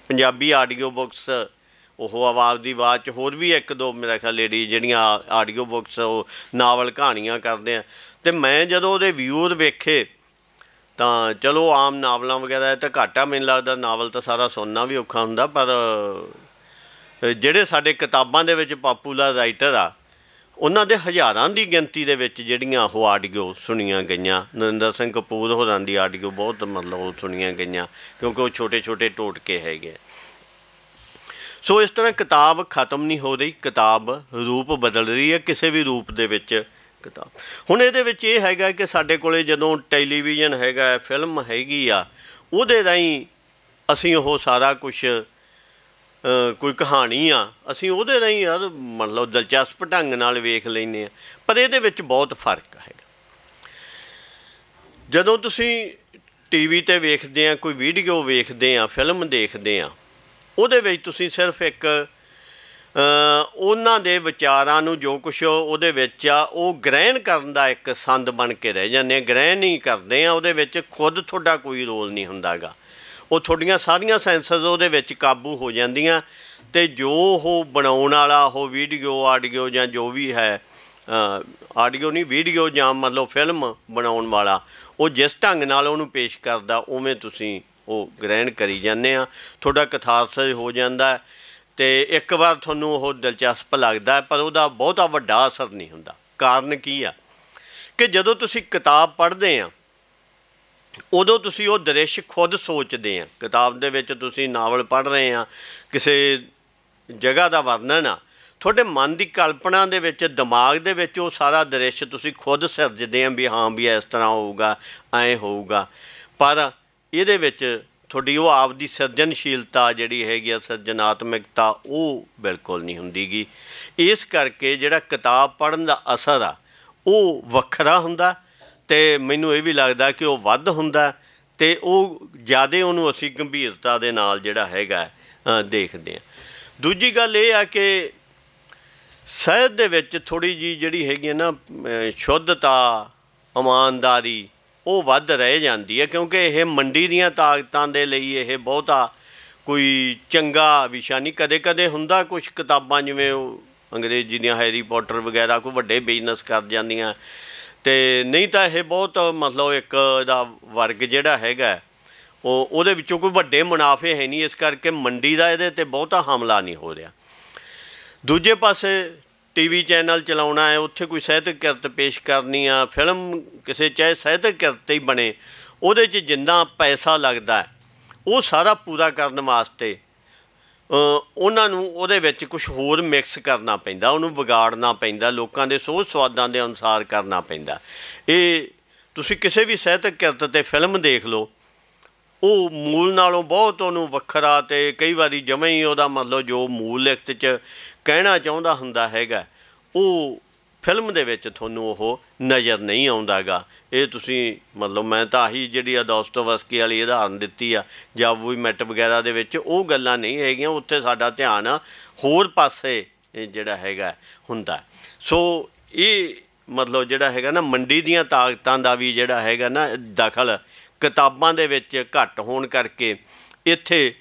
[SPEAKER 1] ਪੰਜਾਬੀ ਆਡੀਓ ਬੁੱਕਸ ਉਹ ਆਵਾਜ਼ ਦੀ ਆਵਾਜ਼ ਚ ਹੋਰ ਵੀ ਇੱਕ ਦੋ ਮੇਰਾ ਖਿਆਲ ਲੇਡੀ ਜਿਹੜੀਆਂ ਆਡੀਓ ਬੁੱਕਸ ਉਹ ਨਾਵਲ ਕਹਾਣੀਆਂ ਕਰਦੇ ਆ ਤੇ ਮੈਂ ਜਦੋਂ ਉਹਦੇ ਵਿਊਰ ਵੇਖੇ ਤਾਂ ਚਲੋ ਆਮ ਨਾਵਲਾਂ ਵਗੈਰਾ ਤਾਂ ਘਾਟਾ ਮੈਨੂੰ ਲੱਗਦਾ ਨਾਵਲ ਤਾਂ ਸਾਰਾ ਸੁਣਨਾ ਵੀ ਔਖਾ ਹੁੰਦਾ ਪਰ ਜਿਹੜੇ ਸਾਡੇ ਕਿਤਾਬਾਂ ਦੇ ਵਿੱਚ ਪਪੂਲਰ ਰਾਈਟਰ ਆ ਉਹਨਾਂ ਦੇ ਹਜ਼ਾਰਾਂ ਦੀ ਗਿਣਤੀ ਦੇ ਵਿੱਚ ਜਿਹੜੀਆਂ ਉਹ ਆਡੀਓ ਸੁਣੀਆਂ ਗਈਆਂ ਨਰਿੰਦਰ ਸਿੰਘ ਕਪੂਰ ਹੋਰਾਂ ਦੀ ਆਡੀਓ ਬਹੁਤ ਮਤਲਬ ਸੁਣੀਆਂ ਗਈਆਂ ਕਿਉਂਕਿ ਉਹ ਛੋਟੇ ਛੋਟੇ ਟੋਟਕੇ ਹੈਗੇ ਸੋ ਇਸ ਤਰ੍ਹਾਂ ਕਿਤਾਬ ਖਤਮ ਨਹੀਂ ਹੋ ਰਹੀ ਕਿਤਾਬ ਰੂਪ ਬਦਲ ਰਹੀ ਹੈ ਕਿਸੇ ਵੀ ਰੂਪ ਦੇ ਵਿੱਚ ਕਿਤਾਬ ਹੁਣ ਇਹਦੇ ਵਿੱਚ ਇਹ ਹੈਗਾ ਕਿ ਸਾਡੇ ਕੋਲੇ ਜਦੋਂ ਟੈਲੀਵਿਜ਼ਨ ਹੈਗਾ ਫਿਲਮ ਹੈਗੀ ਆ ਉਹਦੇ ਰਾਹੀਂ ਅਸੀਂ ਉਹ ਸਾਰਾ ਕੁਝ ਕੋਈ ਕਹਾਣੀ ਆ ਅਸੀਂ ਉਹਦੇ ਰਾਹੀਂ ਯਾਰ ਲਓ ਦਿਲਚਸਪ ਢੰਗ ਨਾਲ ਵੇਖ ਲੈਨੇ ਆ ਪਰ ਇਹਦੇ ਵਿੱਚ ਬਹੁਤ ਫਰਕ ਹੈਗਾ ਜਦੋਂ ਤੁਸੀਂ ਟੀਵੀ ਤੇ ਵੇਖਦੇ ਆ ਕੋਈ ਵੀਡੀਓ ਵੇਖਦੇ ਆ ਫਿਲਮ ਦੇਖਦੇ ਆ ਉਹਦੇ ਵਿੱਚ ਤੁਸੀਂ ਸਿਰਫ ਇੱਕ ਉਹਨਾਂ ਦੇ ਵਿਚਾਰਾਂ ਨੂੰ ਜੋ ਕੁਛ ਉਹਦੇ ਵਿੱਚ ਆ ਉਹ ਗ੍ਰਹਿਣ ਕਰਨ ਦਾ ਇੱਕ ਸੰਦ ਬਣ ਕੇ ਰਹਿ ਜਾਂਦੇ ਆ ਗ੍ਰਹਿਣ ਨਹੀਂ ਕਰਦੇ ਆ ਉਹਦੇ ਵਿੱਚ ਖੁਦ ਤੁਹਾਡਾ ਕੋਈ ਰੋਲ ਨਹੀਂ ਹੁੰਦਾਗਾ ਉਹ ਤੁਹਾਡੀਆਂ ਸਾਰੀਆਂ ਸੈਂਸਸ ਉਹਦੇ ਵਿੱਚ ਕਾਬੂ ਹੋ ਜਾਂਦੀਆਂ ਤੇ ਜੋ ਉਹ ਬਣਾਉਣ ਵਾਲਾ ਉਹ ਵੀਡੀਓ ਆਡੀਓ ਜਾਂ ਜੋ ਵੀ ਹੈ ਆਡੀਓ ਨਹੀਂ ਵੀਡੀਓ ਜਾਂ ਮੰਨ ਲਓ ਫਿਲਮ ਬਣਾਉਣ ਵਾਲਾ ਉਹ ਜਿਸ ਢੰਗ ਨਾਲ ਉਹਨੂੰ ਪੇਸ਼ ਕਰਦਾ ਉਵੇਂ ਤੁਸੀਂ ਉਹ ਗ੍ਰਹਿਣ ਕਰੀ ਜਾਂਦੇ ਆ ਤੁਹਾਡਾ ਕਥਾਰਸ ਹੋ ਜਾਂਦਾ ਤੇ ਇੱਕ ਵਾਰ ਤੁਹਾਨੂੰ ਉਹ ਦਿਲਚਸਪ ਲੱਗਦਾ ਪਰ ਉਹਦਾ ਬਹੁਤਾ ਵੱਡਾ ਅਸਰ ਨਹੀਂ ਹੁੰਦਾ ਕਾਰਨ ਕੀ ਆ ਕਿ ਜਦੋਂ ਤੁਸੀਂ ਕਿਤਾਬ ਪੜ੍ਹਦੇ ਆ ਉਦੋਂ ਤੁਸੀਂ ਉਹ ਦ੍ਰਿਸ਼ ਖੁਦ ਸੋਚਦੇ ਆ ਕਿਤਾਬ ਦੇ ਵਿੱਚ ਤੁਸੀਂ ਨਾਵਲ ਪੜ੍ਹ ਰਹੇ ਆ ਕਿਸੇ ਜਗ੍ਹਾ ਦਾ ਵਰਣਨ ਆ ਤੁਹਾਡੇ ਮਨ ਦੀ ਕਲਪਨਾ ਦੇ ਵਿੱਚ ਦਿਮਾਗ ਦੇ ਵਿੱਚ ਉਹ ਸਾਰਾ ਦ੍ਰਿਸ਼ ਤੁਸੀਂ ਖੁਦ ਸਿਰਜਦੇ ਆ ਵੀ ਹਾਂ ਵੀ ਇਸ ਤਰ੍ਹਾਂ ਹੋਊਗਾ ਐ ਹੋਊਗਾ ਪਰ ਇਹਦੇ ਵਿੱਚ ਤੁਹਾਡੀ ਉਹ ਆਪ ਦੀ ਸਿਰਜਣਸ਼ੀਲਤਾ ਜਿਹੜੀ ਹੈਗੀ ਆ ਸਰਜਨਾਤਮਕਤਾ ਉਹ ਬਿਲਕੁਲ ਨਹੀਂ ਹੁੰਦੀਗੀ ਇਸ ਕਰਕੇ ਜਿਹੜਾ ਕਿਤਾਬ ਪੜਨ ਦਾ ਅਸਰ ਆ ਉਹ ਵੱਖਰਾ ਹੁੰਦਾ ਤੇ ਮੈਨੂੰ ਇਹ ਵੀ ਲੱਗਦਾ ਕਿ ਉਹ ਵੱਧ ਹੁੰਦਾ ਤੇ ਉਹ ਜਿਆਦਾ ਉਹਨੂੰ ਅਸੀਂ ਗੰਭੀਰਤਾ ਦੇ ਨਾਲ ਜਿਹੜਾ ਹੈਗਾ ਦੇਖਦੇ ਆ ਦੂਜੀ ਗੱਲ ਇਹ ਆ ਕਿ ਸਹਿਤ ਦੇ ਵਿੱਚ ਥੋੜੀ ਜੀ ਜਿਹੜੀ ਹੈਗੀ ਨਾ ਸ਼ੁੱਧਤਾ ਇਮਾਨਦਾਰੀ ਉਹ ਵੱਧ ਰਹਿ ਜਾਂਦੀ ਹੈ ਕਿਉਂਕਿ ਇਹ ਮੰਡੀ ਦੀਆਂ ਤਾਕਤਾਂ ਦੇ ਲਈ ਇਹ ਬਹੁਤਾ ਕੋਈ ਚੰਗਾ ਵਿਸ਼ਾ ਨਹੀਂ ਕਦੇ-ਕਦੇ ਹੁੰਦਾ ਕੁਝ ਕਿਤਾਬਾਂ ਜਿਵੇਂ ਅੰਗਰੇਜ਼ੀ ਦੀਆਂ ਹੈਰੀ ਪੋਟਰ ਵਗੈਰਾ ਕੋਈ ਵੱਡੇ ਬਿਜ਼ਨਸ ਕਰ ਜਾਂਦੀਆਂ ਤੇ ਨਹੀਂ ਤਾਂ ਇਹ ਬਹੁਤ ਮਤਲਬ ਇੱਕ ਦਾ ਵਰਗ ਜਿਹੜਾ ਹੈਗਾ ਉਹ ਉਹਦੇ ਵਿੱਚੋਂ ਕੋਈ ਵੱਡੇ ਮੁਨਾਫੇ ਹੈ ਨਹੀਂ ਇਸ ਕਰਕੇ ਮੰਡੀ ਦਾ ਇਹਦੇ ਤੇ ਬਹੁਤਾ ਹਮਲਾ ਨਹੀਂ ਹੋ ਰਿਹਾ ਦੂਜੇ ਪਾਸੇ ਟੀਵੀ ਚੈਨਲ ਚਲਾਉਣਾ ਹੈ ਉੱਥੇ ਕੋਈ ਸਾਹਿਤਕ ਕਿਰਤ ਪੇਸ਼ ਕਰਨੀ ਆ ਫਿਲਮ ਕਿਸੇ ਚਾਹੇ ਸਾਹਿਤਕ ਕਿਰਤ ਹੀ ਬਣੇ ਉਹਦੇ 'ਚ ਜਿੰਨਾ ਪੈਸਾ ਲੱਗਦਾ ਉਹ ਸਾਰਾ ਪੂਰਾ ਕਰਨ ਵਾਸਤੇ ਉਹਨਾਂ ਨੂੰ ਉਹਦੇ ਵਿੱਚ ਕੁਝ ਹੋਰ ਮਿਕਸ ਕਰਨਾ ਪੈਂਦਾ ਉਹਨੂੰ ਵਿਗਾੜਨਾ ਪੈਂਦਾ ਲੋਕਾਂ ਦੇ ਸੋਚ ਸਵਾਦਾਂ ਦੇ ਅਨੁਸਾਰ ਕਰਨਾ ਪੈਂਦਾ ਇਹ ਤੁਸੀਂ ਕਿਸੇ ਵੀ ਸਾਹਿਤਕ ਕਿਰਤ ਤੇ ਫਿਲਮ ਦੇਖ ਲਓ ਉਹ ਮੂਲ ਨਾਲੋਂ ਬਹੁਤ ਉਹਨੂੰ ਵੱਖਰਾ ਤੇ ਕਈ ਵਾਰੀ ਜਮੇ ਹੀ ਉਹਦਾ ਮਤਲਬ ਜੋ ਮੂਲ ਲਿਖਤ 'ਚ ਕਹਿਣਾ ਚਾਹੁੰਦਾ ਹੁੰਦਾ ਹੈਗਾ ਉਹ ਫਿਲਮ ਦੇ ਵਿੱਚ ਤੁਹਾਨੂੰ ਉਹ ਨਜ਼ਰ ਨਹੀਂ ਆਉਂਦਾਗਾ ਇਹ ਤੁਸੀਂ ਮਤਲਬ ਮੈਂ ਤਾਂ ਆਹੀ ਜਿਹੜੀ ਆ ਦੋਸਤੋਵਸਕੀ ਵਾਲੀ ਉਦਾਹਰਨ ਦਿੱਤੀ ਆ ਜਾਂ ਵੀ ਮੈਟ ਵਗੈਰਾ ਦੇ ਵਿੱਚ ਉਹ ਗੱਲਾਂ ਨਹੀਂ ਹੈਗੀਆਂ ਉੱਥੇ ਸਾਡਾ ਧਿਆਨ ਹੋਰ ਪਾਸੇ ਜਿਹੜਾ ਹੈਗਾ ਹੁੰਦਾ ਸੋ ਇਹ ਮਤਲਬ ਜਿਹੜਾ ਹੈਗਾ ਨਾ ਮੰਡੀ ਦੀਆਂ ਤਾਕਤਾਂ ਦਾ ਵੀ ਜਿਹੜਾ ਹੈਗਾ ਨਾ ਦਖਲ ਕਿਤਾਬਾਂ ਦੇ ਵਿੱਚ ਘੱਟ ਹੋਣ ਕਰਕੇ ਇੱਥੇ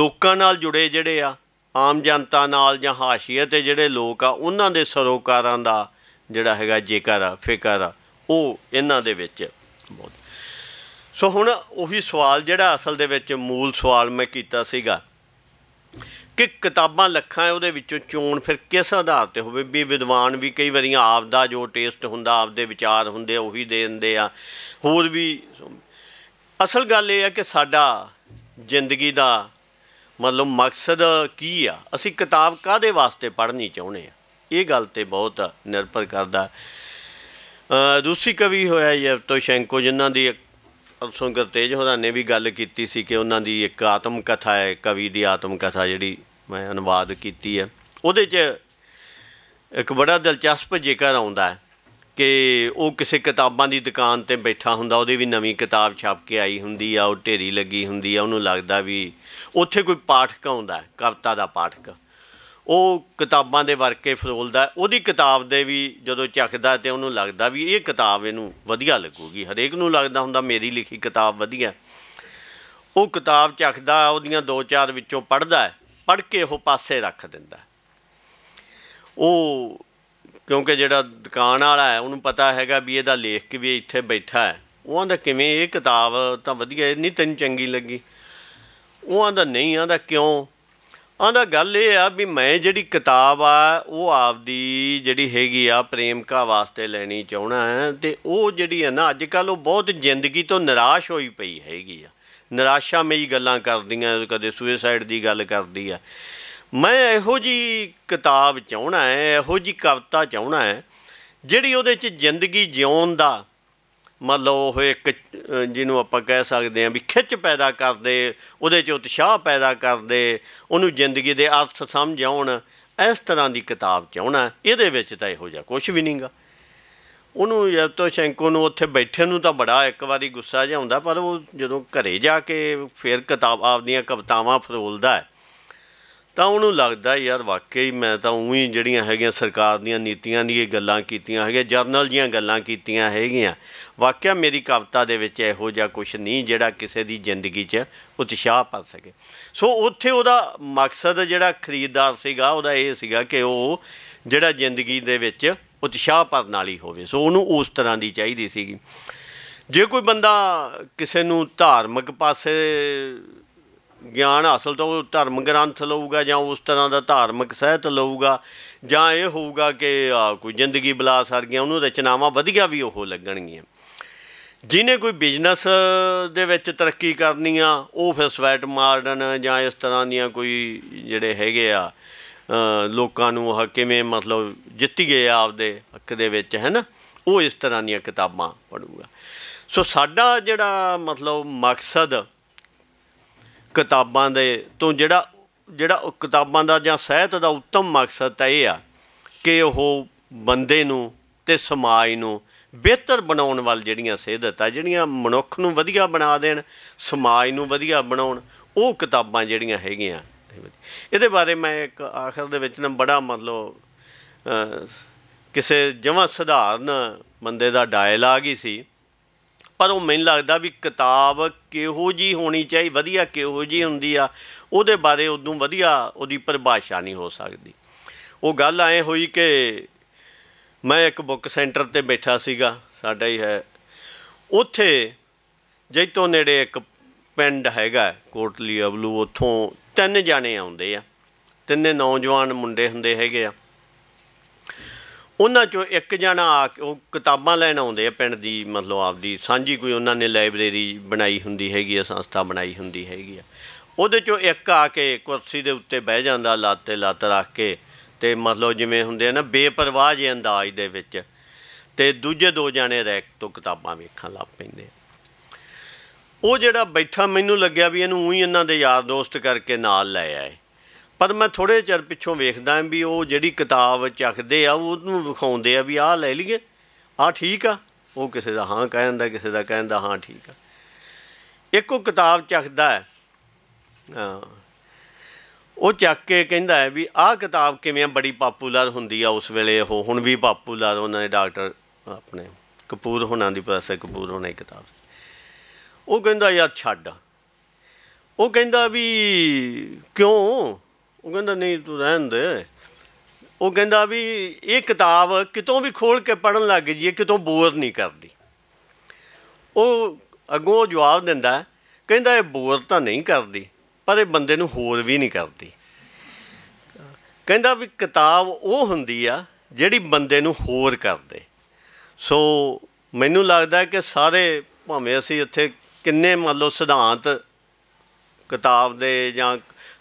[SPEAKER 1] ਲੋਕਾਂ ਨਾਲ ਜੁੜੇ ਜਿਹੜੇ ਆ ਆਮ ਜਨਤਾ ਨਾਲ ਜਾਂ ਹਾਸ਼ੀਏ ਤੇ ਜਿਹੜੇ ਲੋਕ ਆ ਉਹਨਾਂ ਦੇ ਸਰੋਕਾਰਾਂ ਦਾ ਜਿਹੜਾ ਹੈਗਾ ਜੇਕਰ ਆ ਫਿਕਰ ਆ ਉਹ ਇਹਨਾਂ ਦੇ ਵਿੱਚ ਬਹੁਤ ਸੋ ਹੁਣ ਉਹੀ ਸਵਾਲ ਜਿਹੜਾ ਅਸਲ ਦੇ ਵਿੱਚ ਮੂਲ ਸਵਾਲ ਮੈਂ ਕੀਤਾ ਸੀਗਾ ਕਿ ਕਿਤਾਬਾਂ ਲੱਖਾਂ ਉਹਦੇ ਵਿੱਚੋਂ ਚੋਣ ਫਿਰ ਕਿਸ ਆਧਾਰ ਤੇ ਹੋਵੇ ਵੀ ਵਿਦਵਾਨ ਵੀ ਕਈ ਵਾਰੀਆਂ ਆਪ ਦਾ ਜੋ ਟੇਸਟ ਹੁੰਦਾ ਆਪ ਦੇ ਵਿਚਾਰ ਹੁੰਦੇ ਉਹੀ ਦੇ ਦਿੰਦੇ ਆ ਹੋਰ ਵੀ ਅਸਲ ਗੱਲ ਇਹ ਹੈ ਕਿ ਸਾਡਾ ਜ਼ਿੰਦਗੀ ਦਾ ਮਤਲਬ ਮਕਸਦ ਕੀ ਆ ਅਸੀਂ ਕਿਤਾਬ ਕਾਦੇ ਵਾਸਤੇ ਪੜ੍ਹਨੀ ਚਾਹੁੰਦੇ ਆ ਇਹ ਗੱਲ ਤੇ ਬਹੁਤ ਨਿਰਭਰ ਕਰਦਾ ਰੂਸੀ ਕਵੀ ਹੋਇਆ ਤੋਸ਼ੈਂਕੋ ਜਿਨ੍ਹਾਂ ਦੀ ਪਰਸੋਂ ਤੇਜ ਹੋਰਾਂ ਨੇ ਵੀ ਗੱਲ ਕੀਤੀ ਸੀ ਕਿ ਉਹਨਾਂ ਦੀ ਇੱਕ ਆਤਮ ਕਥਾ ਹੈ ਕਵੀ ਦੀ ਆਤਮ ਕਥਾ ਜਿਹੜੀ ਮੈਂ ਅਨੁਵਾਦ ਕੀਤੀ ਹੈ ਉਹਦੇ 'ਚ ਇੱਕ ਬੜਾ ਦਿਲਚਸਪ ਜ਼ਿਕਰ ਆਉਂਦਾ ਹੈ ਕਿ ਉਹ ਕਿਸੇ ਕਿਤਾਬਾਂ ਦੀ ਦੁਕਾਨ ਤੇ ਬੈਠਾ ਹੁੰਦਾ ਉਹਦੀ ਵੀ ਨਵੀਂ ਕਿਤਾਬ ਛਾਪ ਕੇ ਆਈ ਹੁੰਦੀ ਆ ਉਹ ਢੇਰੀ ਲੱਗੀ ਹੁੰਦੀ ਆ ਉਹਨੂੰ ਲੱਗਦਾ ਵੀ ਉੱਥੇ ਕੋਈ ਪਾਠਕ ਆਉਂਦਾ ਕਵਿਤਾ ਦਾ ਪਾਠਕ ਉਹ ਕਿਤਾਬਾਂ ਦੇ ਵਰਕੇ ਫਰੋਲਦਾ ਉਹਦੀ ਕਿਤਾਬ ਦੇ ਵੀ ਜਦੋਂ ਚੱਕਦਾ ਤੇ ਉਹਨੂੰ ਲੱਗਦਾ ਵੀ ਇਹ ਕਿਤਾਬ ਇਹਨੂੰ ਵਧੀਆ ਲੱਗੂਗੀ ਹਰੇਕ ਨੂੰ ਲੱਗਦਾ ਹੁੰਦਾ ਮੇਰੀ ਲਿਖੀ ਕਿਤਾਬ ਵਧੀਆ ਉਹ ਕਿਤਾਬ ਚੱਕਦਾ ਉਹਦੀਆਂ ਦੋ ਚਾਰ ਵਿੱਚੋਂ ਪੜਦਾ ਪੜ ਕੇ ਉਹ ਪਾਸੇ ਰੱਖ ਦਿੰਦਾ ਉਹ ਕਿਉਂਕਿ ਜਿਹੜਾ ਦੁਕਾਨ ਵਾਲਾ ਹੈ ਉਹਨੂੰ ਪਤਾ ਹੈਗਾ ਵੀ ਇਹਦਾ ਲੇਖ ਕਿ ਵੀ ਇੱਥੇ ਬੈਠਾ ਹੈ ਉਹਾਂ ਦਾ ਕਿਵੇਂ ਇਹ ਕਿਤਾਬ ਤਾਂ ਵਧੀਆ ਨਹੀਂ ਤੈਨੂੰ ਚੰਗੀ ਲੱਗੀ ਉਹਾਂ ਦਾ ਨਹੀਂ ਆਂਦਾ ਕਿਉਂ ਆਂਦਾ ਗੱਲ ਇਹ ਆ ਵੀ ਮੈਂ ਜਿਹੜੀ ਕਿਤਾਬ ਆ ਉਹ ਆਪਦੀ ਜਿਹੜੀ ਹੈਗੀ ਆ ਪ੍ਰੇਮਕਾ ਵਾਸਤੇ ਲੈਣੀ ਚਾਹਣਾ ਹੈ ਤੇ ਉਹ ਜਿਹੜੀ ਹੈ ਨਾ ਅੱਜ ਕੱਲ ਉਹ ਬਹੁਤ ਜ਼ਿੰਦਗੀ ਤੋਂ ਨਿਰਾਸ਼ ਹੋਈ ਪਈ ਹੈਗੀ ਆ ਨਿਰਾਸ਼ਾ ਮੇਰੀ ਗੱਲਾਂ ਕਰਦੀਆਂ ਕਦੇ ਸੁਸਾਈਸਾਈਡ ਦੀ ਗੱਲ ਕਰਦੀ ਆ ਮੈਂ ਇਹੋ ਜੀ ਕਿਤਾਬ ਚਾਹਣਾ ਹੈ ਇਹੋ ਜੀ ਕਵਿਤਾ ਚਾਹਣਾ ਹੈ ਜਿਹੜੀ ਉਹਦੇ 'ਚ ਜ਼ਿੰਦਗੀ ਜਿਉਣ ਦਾ ਮਤਲਬ ਉਹ ਇੱਕ ਜਿਹਨੂੰ ਆਪਾਂ ਕਹਿ ਸਕਦੇ ਹਾਂ ਵੀ ਖਿੱਚ ਪੈਦਾ ਕਰਦੇ ਉਹਦੇ 'ਚ ਉਤਸ਼ਾਹ ਪੈਦਾ ਕਰਦੇ ਉਹਨੂੰ ਜ਼ਿੰਦਗੀ ਦੇ ਅਰਥ ਸਮਝ ਆਉਣ ਇਸ ਤਰ੍ਹਾਂ ਦੀ ਕਿਤਾਬ ਚਾਹਣਾ ਇਹਦੇ ਵਿੱਚ ਤਾਂ ਇਹੋ ਜਿਹਾ ਕੁਝ ਵੀ ਨਹੀਂਗਾ ਉਹਨੂੰ ਜਦੋਂ ਸ਼ੈਂਕੋ ਨੂੰ ਉੱਥੇ ਬੈਠੇ ਨੂੰ ਤਾਂ ਬੜਾ ਇੱਕ ਵਾਰੀ ਗੁੱਸਾ ਜਿਹਾ ਆਉਂਦਾ ਪਰ ਉਹ ਜਦੋਂ ਘਰੇ ਜਾ ਕੇ ਫਿਰ ਕਿਤਾਬ ਆਪਦੀਆਂ ਕਵਤਾਵਾਂ ਫਰੋਲਦਾ ਹੈ ਤਾਂ ਉਹਨੂੰ ਲੱਗਦਾ ਯਾਰ ਵਾਕਈ ਮੈਂ ਤਾਂ ਉਹੀ ਜਿਹੜੀਆਂ ਹੈਗੀਆਂ ਸਰਕਾਰ ਦੀਆਂ ਨੀਤੀਆਂ ਦੀ ਇਹ ਗੱਲਾਂ ਕੀਤੀਆਂ ਹੈਗੀਆਂ ਜਰਨਲ ਜੀਆਂ ਗੱਲਾਂ ਕੀਤੀਆਂ ਹੈਗੀਆਂ ਵਾਕਿਆ ਮੇਰੀ ਕਵਿਤਾ ਦੇ ਵਿੱਚ ਇਹੋ ਜਿਹਾ ਕੁਝ ਨਹੀਂ ਜਿਹੜਾ ਕਿਸੇ ਦੀ ਜ਼ਿੰਦਗੀ 'ਚ ਉਤਸ਼ਾਹ ਪਾ ਸਕੇ ਸੋ ਉੱਥੇ ਉਹਦਾ ਮਕਸਦ ਜਿਹੜਾ ਖਰੀਦਦਾਰ ਸੀਗਾ ਉਹਦਾ ਇਹ ਸੀਗਾ ਕਿ ਉਹ ਜਿਹੜਾ ਜ਼ਿੰਦਗੀ ਦੇ ਵਿੱਚ ਉਤਸ਼ਾਹ ਭਰਨ ਵਾਲੀ ਹੋਵੇ ਸੋ ਉਹਨੂੰ ਉਸ ਤਰ੍ਹਾਂ ਦੀ ਚਾਹੀਦੀ ਸੀਗੀ ਜੇ ਕੋਈ ਬੰਦਾ ਕਿਸੇ ਨੂੰ ਧਾਰਮਿਕ ਪਾਸੇ ਗਿਆਨ ਹਾਸਲ ਤਾਂ ਉਹ ਧਰਮ ਗ੍ਰੰਥ ਲਊਗਾ ਜਾਂ ਉਸ ਤਰ੍ਹਾਂ ਦਾ ਧਾਰਮਿਕ ਸਹਿਤ ਲਊਗਾ ਜਾਂ ਇਹ ਹੋਊਗਾ ਕਿ ਕੋਈ ਜ਼ਿੰਦਗੀ ਬਲਾ ਸਰ ਗਿਆ ਉਹਨੂੰ ਰਚਨਾਵਾਂ ਵਧੀਆ ਵੀ ਉਹ ਲੱਗਣਗੀਆਂ ਜਿਨੇ ਕੋਈ ਬਿਜ਼ਨਸ ਦੇ ਵਿੱਚ ਤਰੱਕੀ ਕਰਨੀ ਆ ਉਹ ਫਿਰ ਸਵੈਟ ਮਾਰਨ ਜਾਂ ਇਸ ਤਰ੍ਹਾਂ ਦੀਆਂ ਕੋਈ ਜਿਹੜੇ ਹੈਗੇ ਆ ਲੋਕਾਂ ਨੂੰ ਉਹ ਕਿਵੇਂ ਮਤਲਬ ਜਿੱਤੀ ਆ ਆਪਦੇ ਹੱਕ ਦੇ ਵਿੱਚ ਹੈ ਨਾ ਉਹ ਇਸ ਤਰ੍ਹਾਂ ਦੀਆਂ ਕਿਤਾਬਾਂ ਪੜੂਗਾ ਸੋ ਸਾਡਾ ਜਿਹੜਾ ਮਤਲਬ ਮਕਸਦ ਕਿਤਾਬਾਂ ਦੇ ਤੋਂ ਜਿਹੜਾ ਜਿਹੜਾ ਕਿਤਾਬਾਂ ਦਾ ਜਾਂ ਸਹਿਤ ਦਾ ਉੱਤਮ ਮਕਸਦ ਤਾਂ ਇਹ ਆ ਕਿ ਉਹ ਬੰਦੇ ਨੂੰ ਤੇ ਸਮਾਜ ਨੂੰ ਬਿਹਤਰ ਬਣਾਉਣ ਵਾਲ ਜਿਹੜੀਆਂ ਸਿਹਤ ਆ ਜਿਹੜੀਆਂ ਮਨੁੱਖ ਨੂੰ ਵਧੀਆ ਬਣਾ ਦੇਣ ਸਮਾਜ ਨੂੰ ਵਧੀਆ ਬਣਾਉਣ ਉਹ ਕਿਤਾਬਾਂ ਜਿਹੜੀਆਂ ਹੈਗੀਆਂ ਇਹਦੇ ਬਾਰੇ ਮੈਂ ਇੱਕ ਆਖਰ ਦੇ ਵਿੱਚ ਨਾ ਬੜਾ ਮਤਲਬ ਕਿਸੇ ਜਮਾ ਸਧਾਰਨ ਬੰਦੇ ਦਾ ਡਾਇਲੌਗ ਹੀ ਸੀ ਪਰ ਉਹ ਮੈਨੂੰ ਲੱਗਦਾ ਵੀ ਕਿਤਾਬ ਕਿਹੋ ਜੀ ਹੋਣੀ ਚਾਹੀ ਵਧੀਆ ਕਿਹੋ ਜੀ ਹੁੰਦੀ ਆ ਉਹਦੇ ਬਾਰੇ ਉਦੋਂ ਵਧੀਆ ਉਹਦੀ ਪਰਿਭਾਸ਼ਾ ਨਹੀਂ ਹੋ ਸਕਦੀ ਉਹ ਗੱਲ ਐ ਹੋਈ ਕਿ ਮੈਂ ਇੱਕ ਬੁੱਕ ਸੈਂਟਰ ਤੇ ਬੈਠਾ ਸੀਗਾ ਸਾਡਾ ਹੀ ਹੈ ਉੱਥੇ ਜੈਤੋਂ ਨੇੜੇ ਇੱਕ ਪਿੰਡ ਹੈਗਾ ਕੋਟਲੀ ਅਬਲੂ ਉੱਥੋਂ ਤਿੰਨ ਜਾਣੇ ਆਉਂਦੇ ਆ ਤਿੰਨੇ ਨੌਜਵਾਨ ਮੁੰਡੇ ਹੁੰਦੇ ਹੈਗੇ ਆ ਉਹਨਾਂ ਚੋਂ ਇੱਕ ਜਣਾ ਆ ਕੇ ਉਹ ਕਿਤਾਬਾਂ ਲੈਣ ਆਉਂਦੇ ਆ ਪਿੰਡ ਦੀ ਮਤਲਬ ਆਪਦੀ ਸਾਂਝੀ ਕੋਈ ਉਹਨਾਂ ਨੇ ਲਾਇਬ੍ਰੇਰੀ ਬਣਾਈ ਹੁੰਦੀ ਹੈਗੀ ਆ ਸੰਸਥਾ ਬਣਾਈ ਹੁੰਦੀ ਹੈਗੀ ਆ ਉਹਦੇ ਚੋਂ ਇੱਕ ਆ ਕੇ ਕੁਰਸੀ ਦੇ ਉੱਤੇ ਬਹਿ ਜਾਂਦਾ ਲਾਤੇ ਲਾਤ ਲੱਤ ਰੱਖ ਕੇ ਤੇ ਮਤਲਬ ਜਿਵੇਂ ਹੁੰਦੇ ਆ ਨਾ ਬੇਪਰਵਾਹ ਜਿਹਾ ਅੰਦਾਜ਼ ਦੇ ਵਿੱਚ ਤੇ ਦੂਜੇ ਦੋ ਜਾਣੇ ਰੈਕ ਤੋਂ ਕਿਤਾਬਾਂ ਵੇਖਣ ਲੱਗ ਪੈਂਦੇ ਉਹ ਜਿਹੜਾ ਬੈਠਾ ਮੈਨੂੰ ਲੱਗਿਆ ਵੀ ਇਹਨੂੰ ਉਹੀ ਇਹਨਾਂ ਦੇ ਯਾਰ ਦੋਸਤ ਕਰਕੇ ਨਾਲ ਲੈ ਆਏ ਪਰ ਮੈਂ ਥੋੜੇ ਚਿਰ ਪਿੱਛੋਂ ਵੇਖਦਾ ਵੀ ਉਹ ਜਿਹੜੀ ਕਿਤਾਬ ਚੱਕਦੇ ਆ ਉਹਨੂੰ ਵਿਖਾਉਂਦੇ ਆ ਵੀ ਆਹ ਲੈ ਲਈਏ ਆ ਠੀਕ ਆ ਉਹ ਕਿਸੇ ਦਾ ਹਾਂ ਕਹਿੰਦਾ ਕਿਸੇ ਦਾ ਕਹਿੰਦਾ ਹਾਂ ਠੀਕ ਆ ਇੱਕੋ ਕਿਤਾਬ ਚੱਕਦਾ ਹੈ ਹਾਂ ਉਹ ਚੱਕ ਕੇ ਕਹਿੰਦਾ ਹੈ ਵੀ ਆਹ ਕਿਤਾਬ ਕਿਵੇਂ ਬੜੀ ਪਪੂਲਰ ਹੁੰਦੀ ਆ ਉਸ ਵੇਲੇ ਉਹ ਹੁਣ ਵੀ ਪਪੂਲਰ ਉਹਨਾਂ ਦੇ ਡਾਕਟਰ ਆਪਣੇ ਕਪੂਰ ਹੁਣਾਂ ਦੀ ਪਾਸੇ ਕਪੂਰ ਹੁਣਾਂ ਦੀ ਕਿਤਾਬ ਉਹ ਕਹਿੰਦਾ ਯਾਰ ਛੱਡ ਉਹ ਕਹਿੰਦਾ ਵੀ ਕਿਉਂ ਉਹ ਕਹਿੰਦਾ ਨਹੀਂ ਤੂੰ ਰਹਿਣ ਦੇ ਉਹ ਕਹਿੰਦਾ ਵੀ ਇਹ ਕਿਤਾਬ ਕਿਤੋਂ ਵੀ ਖੋਲ ਕੇ ਪੜਨ ਲੱਗ ਜੀਏ ਕਿਤੋਂ ਬੋਰ ਨਹੀਂ ਕਰਦੀ ਉਹ ਅੱਗੋਂ ਜਵਾਬ ਦਿੰਦਾ ਕਹਿੰਦਾ ਇਹ ਬੋਰ ਤਾਂ ਨਹੀਂ ਕਰਦੀ ਪਰ ਇਹ ਬੰਦੇ ਨੂੰ ਹੋਰ ਵੀ ਨਹੀਂ ਕਰਦੀ ਕਹਿੰਦਾ ਵੀ ਕਿਤਾਬ ਉਹ ਹੁੰਦੀ ਆ ਜਿਹੜੀ ਬੰਦੇ ਨੂੰ ਹੋਰ ਕਰਦੇ ਸੋ ਮੈਨੂੰ ਲੱਗਦਾ ਕਿ ਸਾਰੇ ਭਾਵੇਂ ਅਸੀਂ ਇੱਥੇ ਕਿੰਨੇ ਮੰਨ ਲਓ ਸਿਧਾਂਤ ਕਿਤਾਬ ਦੇ ਜਾਂ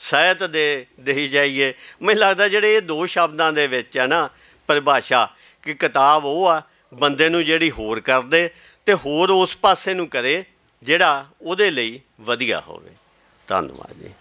[SPEAKER 1] ਸਹਿਤ ਦੇ ਦੇਹੀ ਜਾਈਏ ਮੈਨੂੰ ਲੱਗਦਾ ਜਿਹੜੇ ਇਹ ਦੋ ਸ਼ਬਦਾਂ ਦੇ ਵਿੱਚ ਹੈ ਨਾ ਪਰਿਭਾਸ਼ਾ ਕਿ ਕਿਤਾਬ ਉਹ ਆ ਬੰਦੇ ਨੂੰ ਜਿਹੜੀ ਹੋਰ ਕਰਦੇ ਤੇ ਹੋਰ ਉਸ ਪਾਸੇ ਨੂੰ ਕਰੇ ਜਿਹੜਾ ਉਹਦੇ ਲਈ ਵਧੀਆ ਹੋਵੇ ਧੰਨਵਾਦ ਜੀ